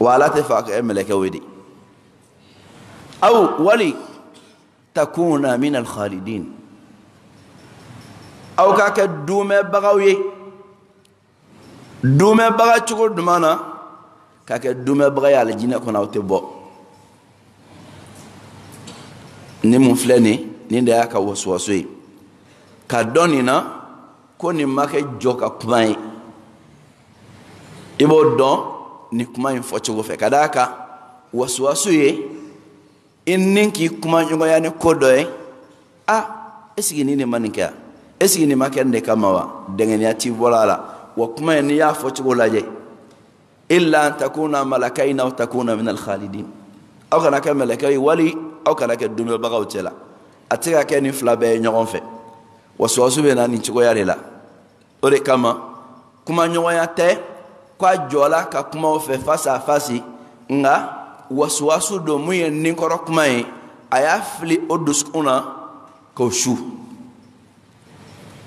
wa ala tɛ fɛ a kɛ mɛlɛkɛw ye de aw wali takuna min alkhalidin aw k'a kɛ dumɛbagaw ye dumɛbaga cogo duman na k'a kɛ dumɛbaga ye alijinɛ kɔnɔ aw tɛ bɔ ni mun filɛ nin nin de y'a ka wasuwaso ye ka dɔn nin na ko nin ma kɛ jɔ ka kuma ye i b'o dɔn nin kuma in fɔcogo fɛ ka d'a kan wasuwasu ye i ni k'i kumaɲɔgɔnya ni ko dɔ ye a esigi ni nin ma nin kɛ esigi nin ma kɛ nin de kama wa dɛngɛniya t'i bɔra a la wa kuma in n'i y'a fɔcogo lajɛ illa an takuna malakaina aw takuna min alkhalidin aw kana kɛ mɛlɛkɛw ye wali aw kana kɛ dunbɛbagaw cɛla a tɛ ka kɛ nin fila bɛɛ ye ɲɔgɔn fɛ wasuwasu bɛ na nin cogoya de la o de kama kumaɲɔgɔnya tɛ k'a jɔ la ka kuma o fɛ face à face nka wasuwasu don mun ye ninkɔrɔ kuma ye a y'a fili o dusukun na k'o su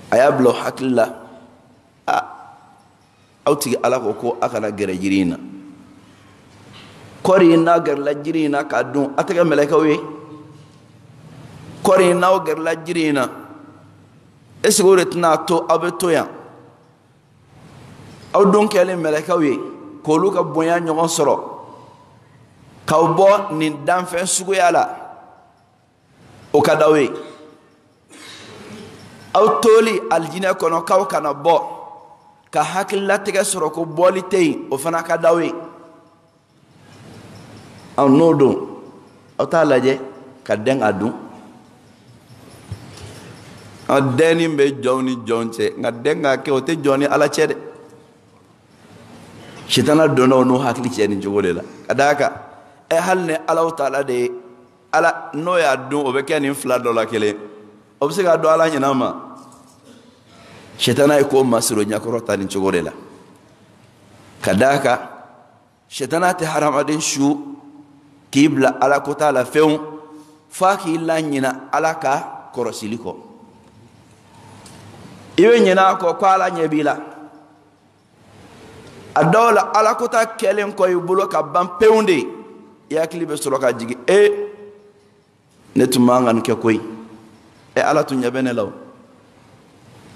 a y'a bila o hakili la a aw tigi ala ko ko a kana gɛrɛ jiri in na kɔri in n'a gɛrɛla jiri in na k'a dun a tɛ kɛ mɛlɛkɛw ye kɔri n'aw gɛrɛla jiri in na est ce que o de tɛna to aw bɛ to yan aw don kɛlen mɛlɛkɛw ye k'olu ka bonya ɲɔgɔn sɔrɔ k'aw bɔ nin danfɛn suguya la o ka d'aw ye aw toli alijinɛ kɔnɔ k'aw kana bɔ ka hakililatigɛ sɔrɔ ko bɔli tɛ yen o fana ka d'aw ye aw n'o don aw t'a lajɛ ka dɛn a dun dɛnni bɛ jɔnw ni jɔn cɛ nka dɛn ka kɛ o tɛ jɔn ni ala cɛ dɛ sitana donnaw n'u hakili cɛ nin cogo de la ka d'a kan ɛ e hali ni ala ta ala de ala n'o y'a dun o bɛ kɛ nin fila dɔ la kelen o bɛ se k'a dɔn ala ɲin'a ma sitana ye k'o masiro ɲɛkɔrɔ ta nin cogo de la ka d'a kan sitana tɛ hadamaden su k'i bila ala ko t'a la fɛnw f'a k'i laɲina ala ka kɔrɔsili kɔ. i bɛ ko kɔ ko ala ɲɛ b'i la a dɔw la alakota kɛlen kɔ i bolo ka ban pewu de i hakili bɛ sɔrɔ ka jigi e ne tun man ka kɛ koyi e ala tun ɲɛ bɛ ne la o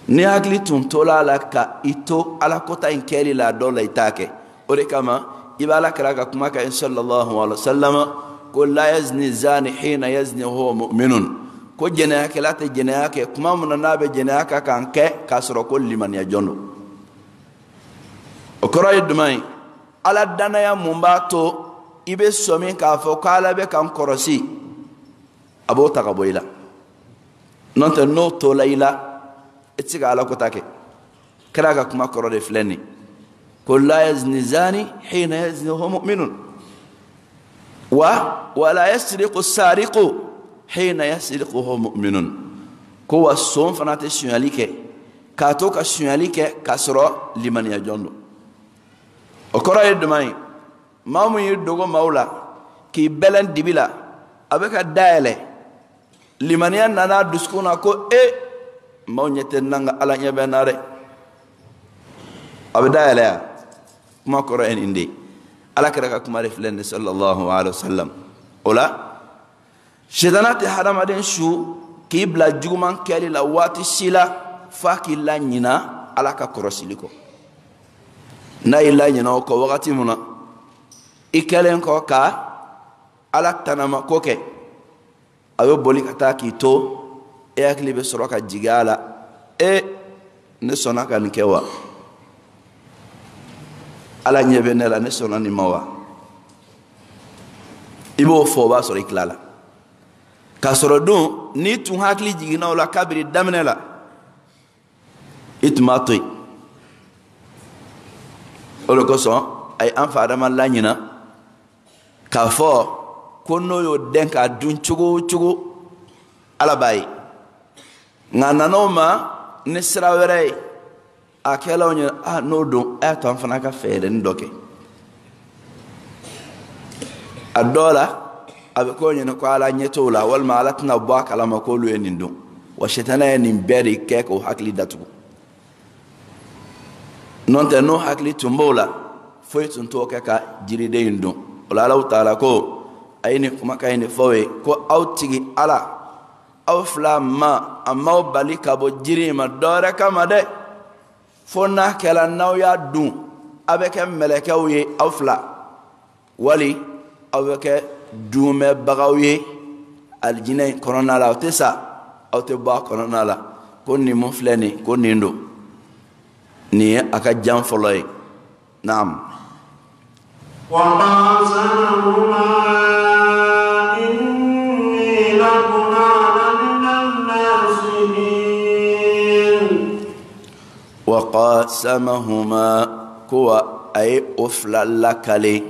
ni hakili tun tola a la ka i to alakota in kɛli la a dɔw la i t'a kɛ o de kama i la alakira ka kuma kan sallallahu alaihi wa sallam ko la yazni zani hina yazni huwa mu'minun. ko jɛnɛyakɛla tɛ jɛnɛya kɛ kuma min na n'a bɛ jɛnɛya ka kan kɛ k'a sɔrɔ ko limaniya jɔn don o kɔrɔ ye duman ye ala danaya mun b'a to i bɛ sɔmi k'a fɔ ko ala bɛ ka n kɔrɔsi a b'o ta ka bɔ i la n'o tɛ n'o to i la i tɛ se ka ala kota kɛ kɛra ka kuma kɔrɔ de filɛ nin ko la zani hina homo minun wa wala yasriqu sariqu حين يسرق وهو مؤمن كو الصوم فنات سياليك كاتو كسياليك كسرو لمن يجند وكرا يدماي ما مو يدغو مولا كي بلن دبلا ابيك دايله لمن ينانا دسكونا كو اي ما نيتنغا على نيبناري ابدايله ما قرأ إندي على كرك أكمل فلان صلى الله عليه وسلم ولا sitana tɛ hadamaden su k'i bila juguman kɛli la waati si la f'a k'i laɲina ala ka kɔrɔsili kɔ n'a y'i laɲina o kɔ wagati mun na i kɛlen kɔ ka ala tanama ko kɛ a bɛ boli ka taa k'i to e hakili bɛ sɔrɔ ka jigin a la e ne sɔnna ka nin kɛ wa ala ɲɛ bɛ ne la ne sɔnna nin ma wa i b'o fɔ o b'a sɔrɔ i tila la k'a sɔrɔ don n'i tun hakili jiginna o la kabiri daminɛ la i tun b'a to yen o de kosɔn a ye an fa adama laɲina k'a fɔ ko n'o y'o dɛn k'a dun cogo o cogo ala b'a ye nka a nana o ma ni sira wɛrɛ ye a kɛlaw ɲɛna a n'o don a y'a to an fana ka fɛɛrɛnin dɔ kɛ a dɔw la. a bɛ ko ɲini ko ala ɲɛ t'o la walima ala tɛna bɔ a kalama k'olu ye nin dɔn wa sitana ye nin bɛɛ de kɛ k'o hakili datugu nɔ tɛ n'o hakili tun b'o la foyi tun t'o kɛ ka jiriden in dɔn o la alaw taara ko a ye nin kumakan in de fɔ ye ko aw tigi ala aw fila ma a m'aw bali ka bɔ jiri in ma dɔwɛrɛ kama dɛ fo n'a kɛra n'aw y'a dun aw bɛ kɛ mɛlɛkɛw ye aw fila wali aw bɛ kɛ duumɛbagaw ye alijinɛ in kɔnɔna la aw tɛ sa aw tɛ bɔ a kɔnɔna la ko nin mun filɛ nin ko nin don nin ye a ka jan fɔlɔ ye naam. وما زنهما إني لكما لمن الناصحين وقاسمهما كوى أي أفلى لكلي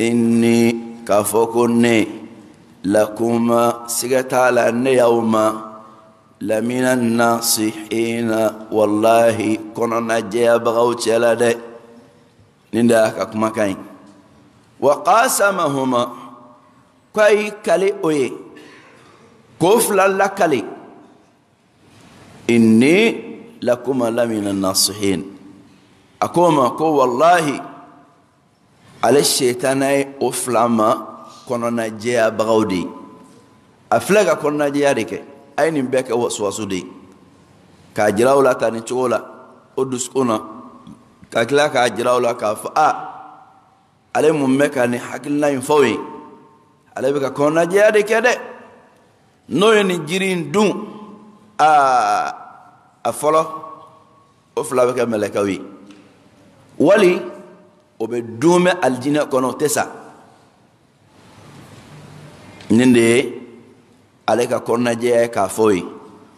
إني كفكني لكما سيغتا لان يوما لمن الناصحين والله كنا نجيا بغو تلد نندا أكما كاين وقاسمهما كاي كالي أوي كفلا لكالي إني لكما لمن الناصحين أكوما كو والله ale sitana ye o fila ma kɔnɔnajɛyabagaw de ye a filɛ ka kɔnɔnajɛya de kɛ a ye nin bɛɛ kɛ wasuwasu de ye k'a jira o la tan nin cogo la o dusukun na ka tila k'a jira o la k'a fɔ a ale mun bɛ ka nin hakilina in fɔ ye ale bɛ ka kɔnɔnajɛya de kɛ dɛ n'o ye nin jiri in dun aa a fɔlɔ o fila bɛ kɛ mɛlɛkɛw ye wali. o bɛ don bɛ ninde aleka o tɛ sa ka foi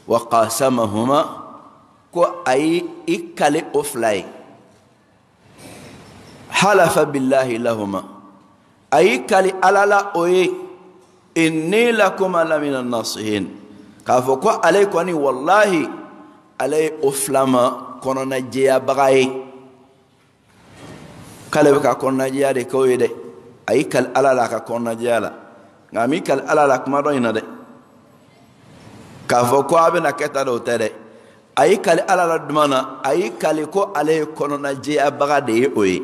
wa qasamahuma ko ay ikale i halafa billahi lahuma ay kale ala la o ye inni nasihin k'a fo ko ale wallahi ale oflama kono na je kɔnɔnajɛyabaga k'ale bɛ ka kɔnɔnajɛya de k'o ye dɛ a y'i kali ala la a ka kɔnɔnajɛya la nka a m'i kali ala la kuma dɔ in na dɛ k'a fɔ ko a bɛna kɛta tan o tɛ dɛ a y'i kali ala la duma na a y'i kali ko ale ye kɔnɔnajɛyabaga de ye o ye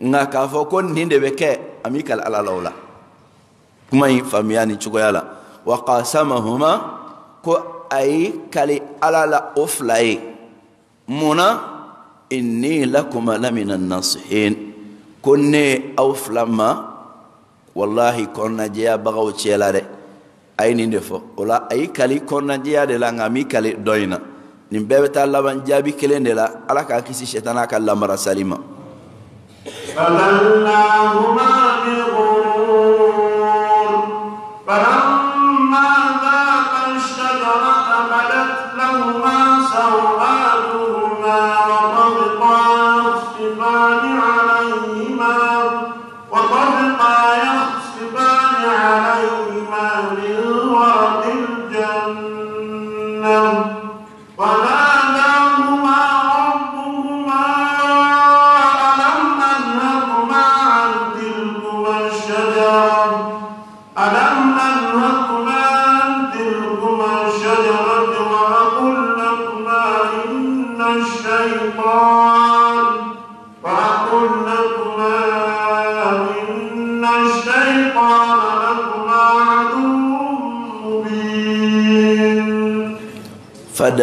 nka k'a fɔ ko nin de bɛ kɛ a m'i kali ala la o la kuma in faamuya nin cogoya la wa qasamahuma ko a y'i kali ala la o fila ye mun na inni lakuma lamina nasihin kone au aw ma wallahi kona bagaw baga uchela a ye ni de fɔ o la a y'i kali de la nka a m'i kali dɔ in na nin taa laban jaabi kelen de la ala k'a kisi sɛtana ka lamara salima فَلَمَّا هُمَا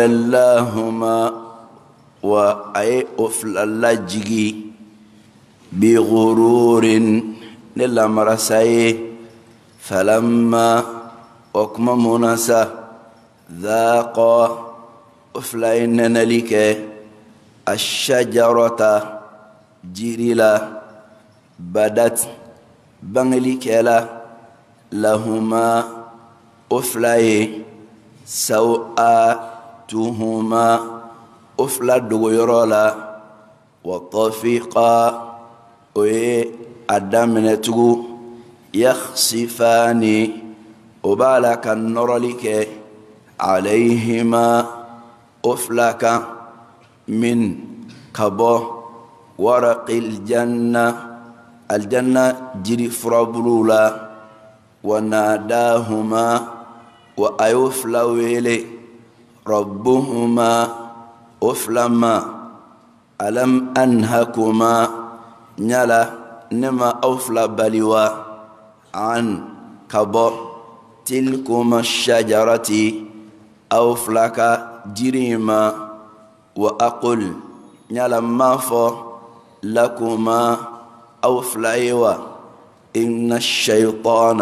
اللهم وأي أفل اللجي بغرور نلا مرسي فلما أكم منسى ذاق أفل إننا لك الشجرة جرلا بدت بنلكلا لهما افلاي سوءا تهما أفلا دغيرولا وطفيقا وي أدامنتو يخسفاني وبالك النرلك عليهما أفلك من كبو ورق الجنة الجنة جري فرابلولا وناداهما وأيوف لويلي ربهما أفلما ألم أنهكما نلا نما أفل بلوا عن كبر تلكما الشجرة أوفلك جريما وأقول نلا ما لكما أوفليوا إن الشيطان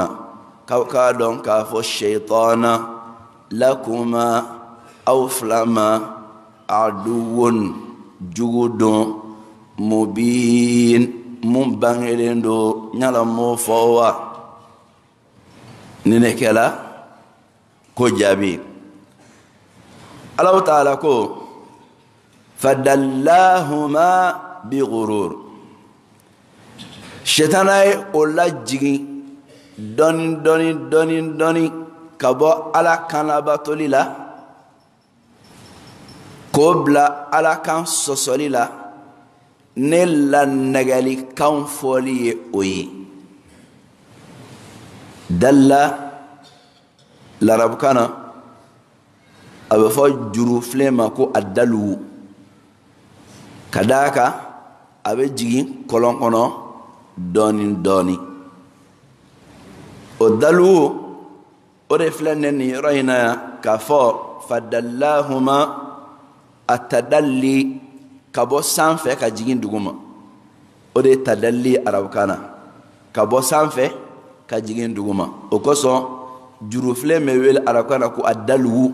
كوكا دون كافو الشيطان لكما aw fila ma aduwon jugu don mubiin mun bangelen don yala m'o fɔ wa ni ne kɛla ko jaabi alahu taala ko fadallahuma bigurur shetana ye o lajigin dɔɔni dɔɔni dɔɔni dɔɔni ka ala kanabatoli la. k'o bila ala kan sɔsɔli la ne lanɛgɛlikan fɔli ye o ye dalla larabukan na a bɛ fɔ jurufilen ma ko a dalugu ka d'a kan a bɛ jigin kɔlɔn kɔnɔ dɔɔnin dɔɔnin o dalugu o de filɛ nin ye yɔrɔ in na yan k'a fɔ fadalahuma atadalli ka bɔ sanfɛ ka jigin dugu ma o de ye tadalli arabukan na ka bɔ sanfɛ ka jigin dugu ma o kosɔn jurufilen bɛ wele arabukan na ko adaluwu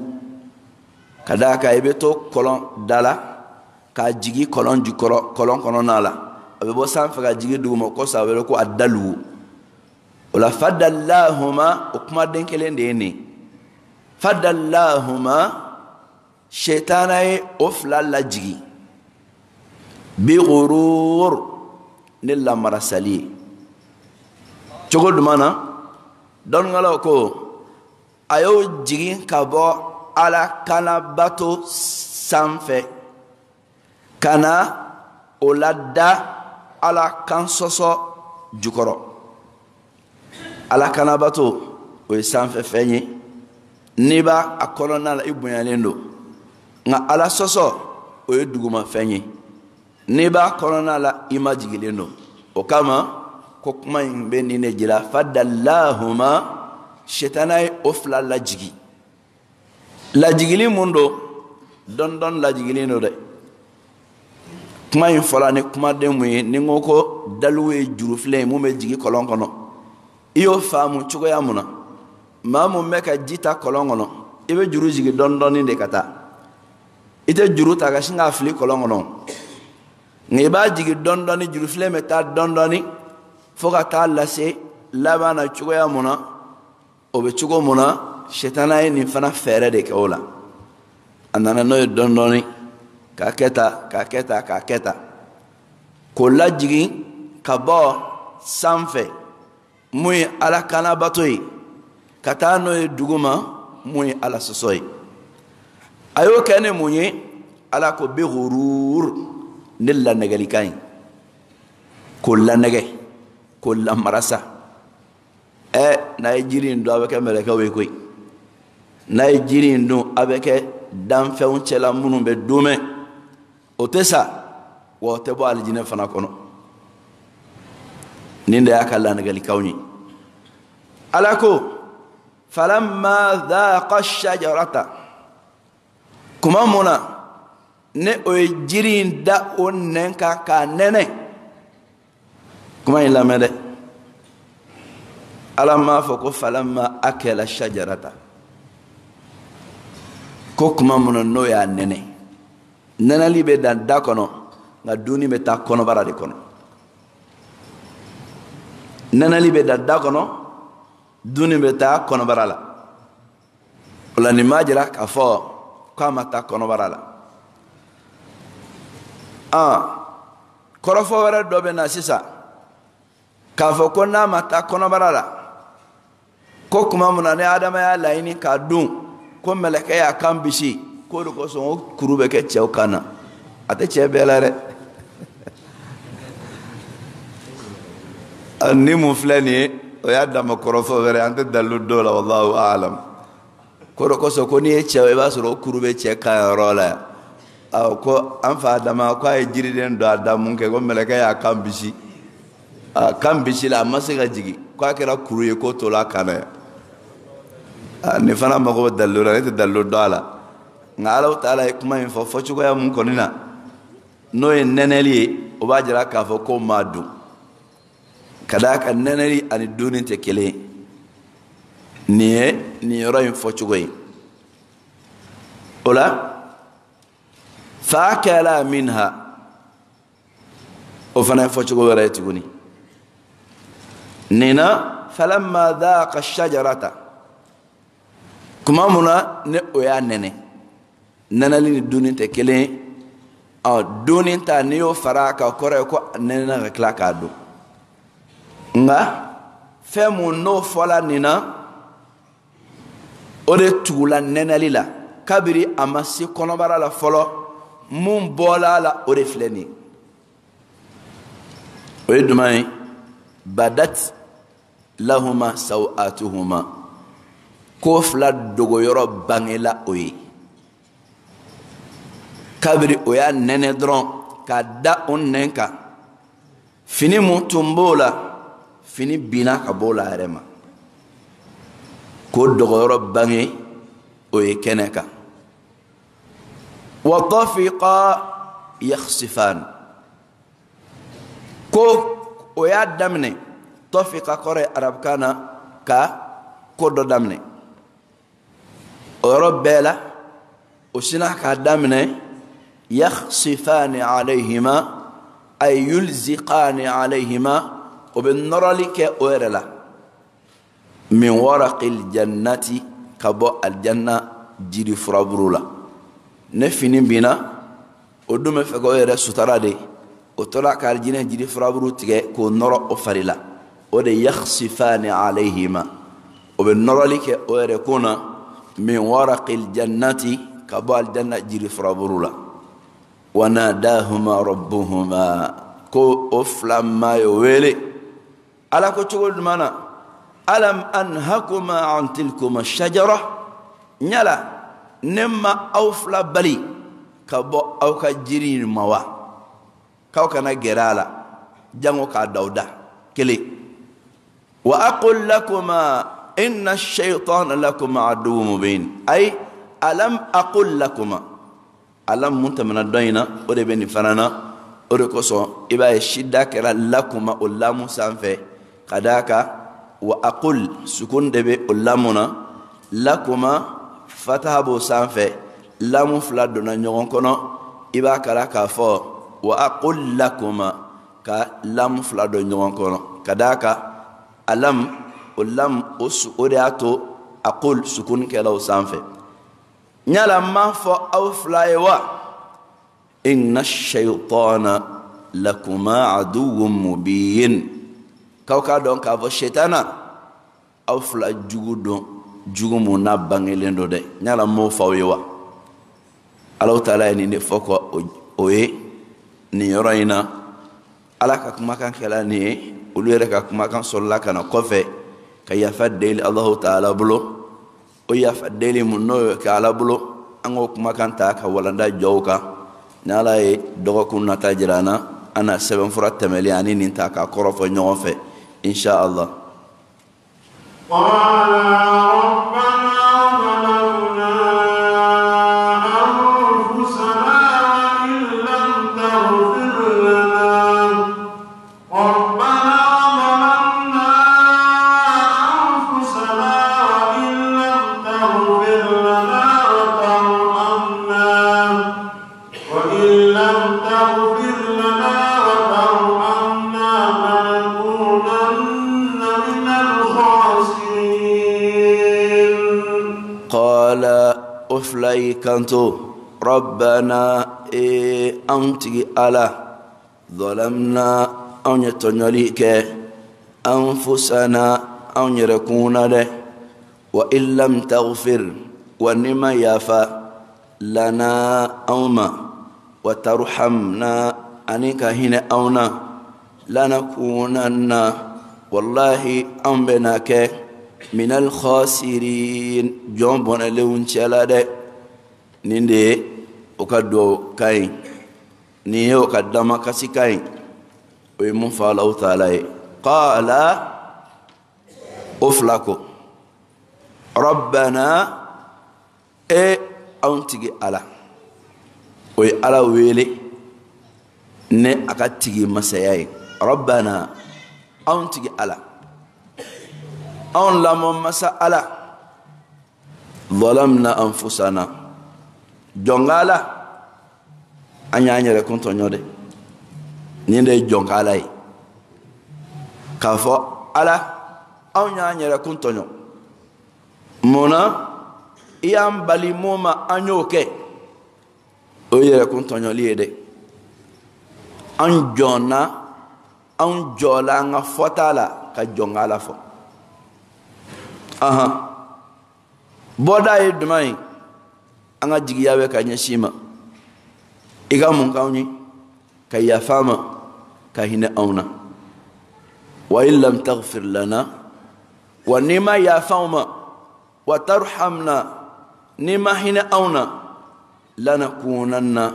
ka d'a kan i bɛ to kɔlɔn da la k'a jigin kɔlɔn jukɔrɔ kɔlɔn kɔnɔna la a bɛ bɔ sanfɛ ka jigin dugu ma o kosɔn a bɛ wele ko adaluwu o la fadalahuma o kumaden kelen de ye nin fadalahuma sɛtana ye o fila lajigi bigurur ni lamarasali ye cogo duman na dɔnnikɛlaw ko a y'o jigin ka bɔ ala kanabato sanfɛ ka na o la ala kan sɔsɔ jukɔrɔ ala kanabato o ye sanfɛfɛn ye n'i b'a kɔnɔna la i bonyalen don nka ala sɔsɔ o ye dugumafɛn ye n'i b'a kɔnɔna la i ma jigilen don o kama ko kuma in bɛ nin de jira fadalahuma sitana ye o fila lajigi lajigili mun don dɔɔni dɔɔni lajigilen don dɛ kuma in fɔra ni kumaden mun ye ni n ko ko dalu ye jurufilɛ ye mun bɛ jigin kɔlɔn kɔnɔ i y'o faamu cogoya mun na maa mun bɛ ka ji ta kɔlɔn kɔnɔ i bɛ juru jigin dɔɔni de ka taa i tɛ juru ta ka sin k'a fili kɔlɔn kɔnɔ nka i b'a jigin dɔɔni dɔɔni juru filen bɛ taa dɔɔni fo ka taa lase laban na cogoya mun na o bɛ cogo mun na sitana ye nin fana fɛɛrɛ de kɛ o la a nana n'o ye dɔɔni dɔɔni k'a kɛ tan k'a kɛ tan k'a kɛ tan k'o lajigin ka bɔ sanfɛ mun ye ala kanabato ye ka taa n'o ye dugu ma mun ye ala sɔsɔ ye a y'o kɛ ni mun ye ala ko bi hurur ne lanɛgɛlikan ye ko lanɛgɛ ko lamarasa ɛ e, n'a ye jiri in dun a bɛ kɛ mɛlɛkɛw ye koyi n'a ye jiri in dun a bɛ kɛ danfɛnw cɛla minnu bɛ domɛ o tɛ sa wa o tɛ bɔ alijinɛ fana kɔnɔ nin de y'a ka lanɛgɛlikaw ye ala ko falamma dhaqa shajarata kuma mun ne o ye jiri in da o nɛn kan k'a nɛnɛ kuma in lamɛn dɛ ala m'a fɔ ko falama a kɛla shajarata ko kuma mun n'o y'a nɛnɛ nɛnɛli bɛ dan da kɔnɔ nka dunni bɛ taa kɔnɔbara de kɔnɔ nɛnɛli bɛ dan da kɔnɔ dunni bɛ taa kɔnɔbara la o la nin b'a jira k'a fɔ k'a ma taa kɔnɔbara la an kɔrɔfɔ wɛrɛ dɔ bɛ na sisan k'a fɔ ko n'a ma taa kɔnɔbara la ko kuma mun na ni adama y'a laɲini k'a dun ko mɛlɛkɛ y'a kan bisi k'o de kosɔn o kuru bɛ kɛ cɛw kan na a tɛ cɛ bɛɛ la dɛ ni mun filɛ nin ye o y'a dama kɔrɔfɔ wɛrɛ an tɛ dalilu dɔw la wallahu a'lam koro kosɔ ko n'i ye cɛ i e b'a sɔrɔ e o kuru bɛ cɛ ka yɔrɔ la ɔ ko an fa dama ko a ye jiriden don a da mun kɛ ko mɛlɛkɛ y'a kan bisi a kan bisi la a ma se ka jigin ko a kɛra kuru ye k'o to la a kan na yan a nin fana mago bɛ dalilu la ne tɛ dalilu dɔn a la nka alaw ta ala ye kuma in fɔ fɔcogoya mun kɔni na n'o ye nɛnɛli ye o b'a jira k'a fɔ k'o ma don ka d'a kan nɛnɛli ani dunni tɛ kelen ye nin ye nin yɔrɔ in fɔcogo ye o la faakɛla minha o fana ye fɔcogo wɛrɛ ye tuguni nin na falamma dhaqa shajarata kuma mun na ni o y'a nɛnɛ nɛnɛli ni dunni tɛ kelen ye ɔ dunni ta n'i y'o fara a kan o kɔrɔ ye ko a nɛnɛna ka tila k'a dun nka fɛn mun n'o fɔla nin na o de tugula nɛnɛli la kabiri a ma se kɔnɔbara la fɔlɔ mun bɔla a la o de filɛ nin ye o ye duman ye badat lahuma sawatuhuma ko fila dogoyɔrɔ bangela o ye kabiri o y'a nɛnɛ dɔrɔn k'a da o nɛn kan fini mun tun b'o la fini binna ka b'o la yɛrɛ ma كدغرب بني ويكنك وطفقا يخسفان كوك ويا دمني طفقا كوري عرب كان كا كدو دمني ورب بلا وسنحك دمني يخسفان عليهما أي يلزقان عليهما وبالنرى لك ويرلا min waraqil jannati ka bɔ alijanna jiri furaburu la ne fini binna o dun bɛ fɛ k'o yɛrɛ sutara de o tora ka alijinɛ jiri furaburu tigɛ k'o nɔrɔ o fari la o de yaxsifani alayhima o bɛ nɔrɔli kɛ o yɛrɛ kun na min waraqil jannati ka bɔ alijanna jiri furaburu la wa nadahuma ko o fila maa ye wele ala ko cogo jumɛn na. ألم أنهكما عن تلكما الشجرة نلا نما أوفلا بلي كبو أو كجرين موا كوكا نجرالا جرالا جمو كادودا كلي وأقول لكما إن الشيطان لكم عدو مبين أي ألم أقول لكما ألم منت من الدين أولي بني فرانا أولي كسو إبا الشدة كرا لكما أولا موسى فيه كداكا وأقول سكون دبي لامنا لكما فتح بو سانفي لام فلا دونا نيغون كونو إبا كلا كافو وأقول لكما كا لام فلا دو نيغون كونو كداكا ألم ولم أس أرياتو أقول سكون كلاو سانفي نيالا ما فو أو فلايوا إن الشيطان لكما عدو مبين kaw k'a dɔn k'a fɔ sɛtana aw fila jugu dɔn jugu mun n'a bangelen don dɛ n yala m'o fɔ aw ye wa alaw taala ye nin de fɔ ka o ye nin yɔrɔ in na ala ka kumakan kɛla nin ye olu yɛrɛ ka kumakan sɔrɔla ka na kɔfɛ ka yafa deli alahu taala bolo o yafa deli mun n'o ye kɛ ala bolo an k'o kumakan ta ka walanda jɔw kan ni ala ye dɔgɔkun nata jira an na an na sɛbɛnfura tɛmɛlen ani nin ta k'a kɔrɔfɔ ɲɔgɔn fɛ İnşallah. قال كانتو ربنا إيه أنتي ألا ظلمنا أن يتنليك أنفسنا أن يركون له وإن لم تغفر ونما يافا لنا أوما وترحمنا أنك هنا أونا لنكونن والله أم بناك من الخاسرين جنبنا لونشالا ده nin de ye o ka duwawu kan ye nin ye o ka damakasi kan ye o ye mun fɔ alahu taala ye qaala o fila ko rabbana e anw tigi ala o ye ala wele ne a ka tigi masaya ye rabbana anw tigi ala anw lamɔ masa ala ظلمنا أنفسنا jɔnkala an y'an yɛrɛ kun tɔɲɔ dɛ nin de ye jɔnkala ye k'a fɔ ala anw y'an yɛrɛ kun tɔɲɔ munna i y'an bali mun ma an y'o kɛ o ye yɛrɛ kun tɔɲɔli ye dɛ anw jɔnna anw jɔla an ka fɔta la ka jɔnkala fɔ ahan bɔda ye duman ye an ka jigiya bɛ ka ɲɛsin ma i ka mun k'anw ye ka yafa ma ka hinɛ anw na wa in lam taghfir lana wa n'i ma yafa anw ma wa tarhamna n'i ma hinɛ anw na lanakunanna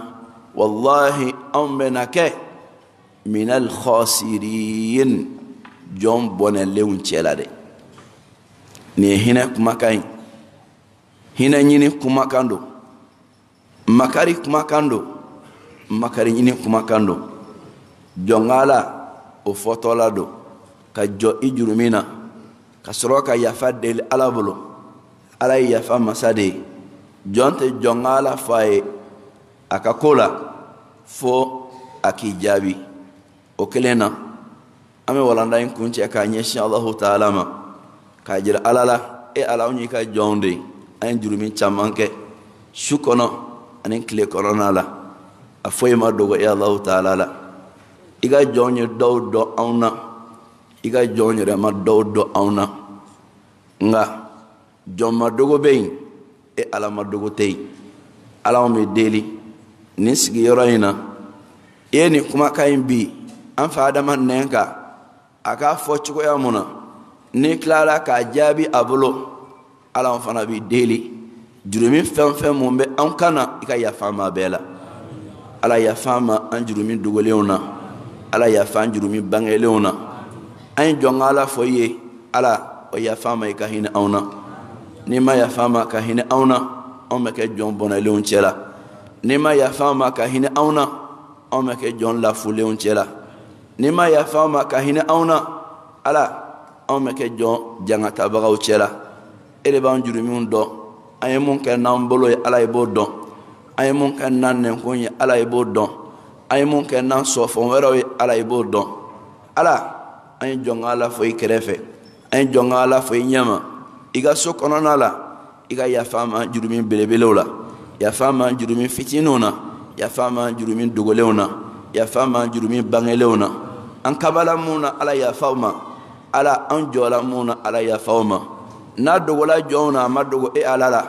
wallahi anw bɛna kɛ min alkhasirin jɔn bɔnɛlenw cɛ la dɛ nin ye hinɛ kumakan ye hinɛ ɲini kumakan don makari kumakando do makari ɲini kumakan do o fɔtɔla do ka jɔ i jurumin na ka sɔrɔ ka yafa deli ala bolo ala ye yafa masa de ye jɔn tɛ fɔ a ye a ka ko la fo a k'i jaabi o kelen na an bɛ walanda in kun k'a ɲɛsin alahu taala ma k'a jira ala la e ala anw y'i ka jɔnw de an ye jurumi caman kɛ su kɔnɔ aninkile kɔnɔna la a foyi ma dɔgɔya alahu taala la i ka jɔn ye dɔw dɔ anw na i ka jɔn yɛrɛ ma dɔw dɔ anw na nka jɔn ma dogo bɛ yen e ala ma dogo tɛ yen ala anw bɛ deli nin sigiyɔrɔ in na i ye nin kumakan in bi an fa adama nɛn kan a k'a fɔ cogoya mun na n'i tilala k'a jaabi a bolo ala anw fana bɛ deli. jurumi fɛn o fɛn mun bɛ anw kan na i ka yafa an ma bɛɛ la ala yafa an ma an jurumi dogolenw na ala yafa an jurumi bangelenw na an ye jɔn ka ala fɔ i ye ala o yafa an ma i ka hinɛ anw na n'i ma yafa an ma ka hinɛ anw na anw bɛ kɛ jɔn bɔnɛlenw cɛ la n'i ma yafa an ma ka hinɛ anw na anw bɛ kɛ jɔn lafulenw cɛ la n'i ma yafa an ma ka hinɛ anw na ala anw bɛ kɛ jɔn jankatabagaw cɛ la e de b'an jurumiw dɔn an ye mun kɛ n'an bolo ye ala i b'o dɔn an ye mun kɛ n'an nɛnkun ye ala i b'o dɔn an ye mun kɛ n'an sɔfɔn wɛrɛw ye ala i b'o dɔn ala an ye jɔn ka ala fo i kɛrɛfɛ an ye jɔn ka ala fo i ɲɛma i ka so kɔnɔna la i ka yafa ma jurumi belebelew la yafa ma jurumi fitininw na yafa ma jurumi dogolenw na yafa ma jurumi bangelenw na an kabala mun na ala yafaw ma ala an jɔla mun na ala yafaw ma n'a dogola jɔnw na a ma dogo e ala la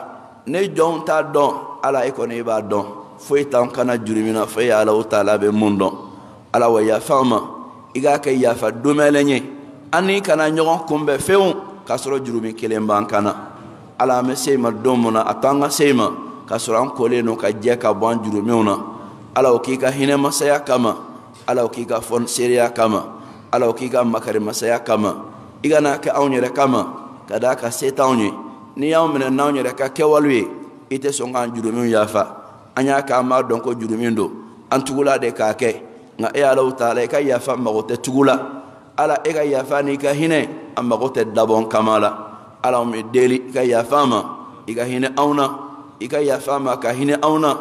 ne jɔnw t'a dɔn ala e kɔni e b'a dɔn foyi e t'an kana juru min na fo e ala o taala bɛ mun dɔn ala wa yafa ma i k'a kɛ yafa domɛlɛ ye an n'i kana ɲɔgɔn kunbɛn fɛnw k'a sɔrɔ juru min kelen b'an kan ala an bɛ se ma don mun na a to an ka se ma k'a sɔrɔ an kolen don ka jɛ ka bɔ an juru minw na ala o k'i ka hinɛmasaya kama ala o k'i ka fɔniseereya kama ala o k'i ka makarimasaya kama i kana kɛ anw yɛrɛ kama ka d'a kan se t'anw ye n'i y'anw minɛ n'anw yɛrɛ ka kɛwalew ye i tɛ sɔn k'an jurumiw yafa an y'a kɛ an b'a dɔn ko jurumin don an tugula de k'a kɛ nka e alaw ta la i ka yafa mago tɛ tugu ala e ka yafa n'i ka hinɛ a mago tɛ dabɔ kama la ala anw bɛ deli i ka yafa ma i ka hinɛ anw na i ka yafa ma ka hinɛ anw na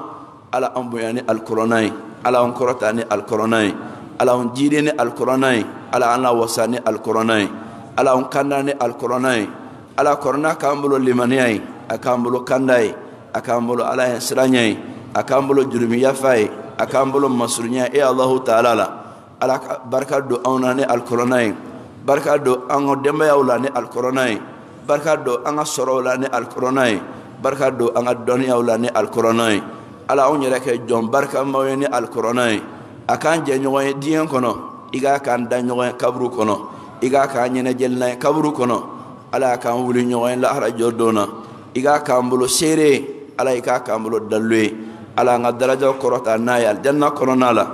ala an bonya ni alikɔrɔna ye ala an kɔrɔta ni alikɔrɔna ye ala an jiden ni alikɔrɔna ye ala an lawasa ni alikɔrɔna ye ala an kanda ni alikɔrɔna ye ala kɔrɔna k'an bolo limaniya ye a k'an bolo kanda ye a k'an bolo ala ye siranya ye a k'an bolo jurumiyafa ye a k'an bolo masurunya e alahu taala la ala ka barika don anw na ni alikɔrɔna ye barika don an ka denbayaw la ni alikɔrɔna ye barika don an ka sɔrɔw la ni alikɔrɔna ye barika don an ka dɔnniyaw la ni alikɔrɔna ye ala anw yɛrɛ kɛ jɔn barikamaw ye ni alikɔrɔna ye a k'an jɛ ɲɔgɔn ye diɲɛ kɔnɔ i k'a k'an da ɲɔgɔn ye kaburu kɔnɔ i k'a k'an ɲɛnajɛli na ye kaburu kɔnɔ ala k'an wuli ɲɔgɔn ye lahara jɔ don na i k'a k'an bolo seere ala i k'a k'an bolo dalu ye ala an ka darajaw kɔrɔta n'a ye alijanna kɔnɔna la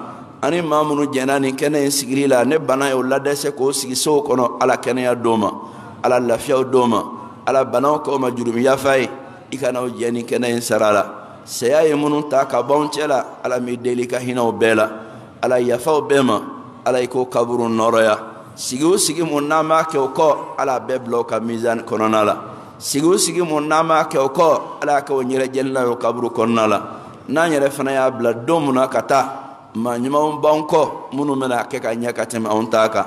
ani maa minnu jɛnna nin kɛnɛ in sigili la ne bana ye o ladɛsɛ k'o sigi sow kɔnɔ ala kɛnɛya d'o ma ala lafiyaw d'o ma ala banaw k'o ma jurumi yafa ye i kana o jɛ nin kɛnɛ in sara la saya ye minnu ta ka bɔ cɛ la ala m'i deli i ka hinɛw bɛɛ la ala yafaw bɛɛ ma ala i k'o kaburu nɔrɔya sigi o sigi mun n'an b'a kɛ o kɔ ala bɛɛ bila o ka mizani kɔnɔna la sigi o sigi mun n'an b'a kɛ o kɔ ala y'a kɛ o yɛrɛ jɛlila kaburu kɔnɔna la n'an yɛrɛ fana y'a bila don mun na ka taa maa ɲumanw b'an kɔ minnu bɛna kɛ ka ɲɛ ka tɛmɛ anw ta kan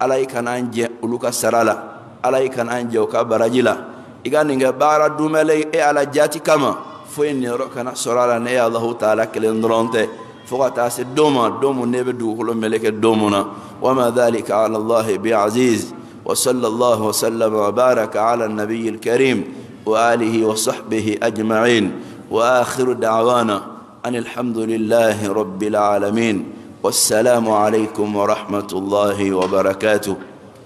ala i kana an jɛ olu ka sara la ala i kana an jɛ o ka baraji la i ka nin kɛ baara e ala jaati kama foyi niyɔrɔ kana sɔrɔ a la ne y'a alahu taala kelen dɔrɔn tɛ فقط أسي دوما دوم نبدو كل ملك دومنا وما ذلك على الله بعزيز وصلى الله وسلم وبارك على النبي الكريم وآله وصحبه أجمعين وآخر دعوانا أن الحمد لله رب العالمين والسلام عليكم ورحمة الله وبركاته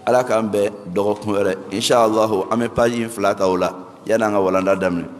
ألا كان بدقكم إن شاء الله أمي باجين فلا تولا ينا ولا ندمني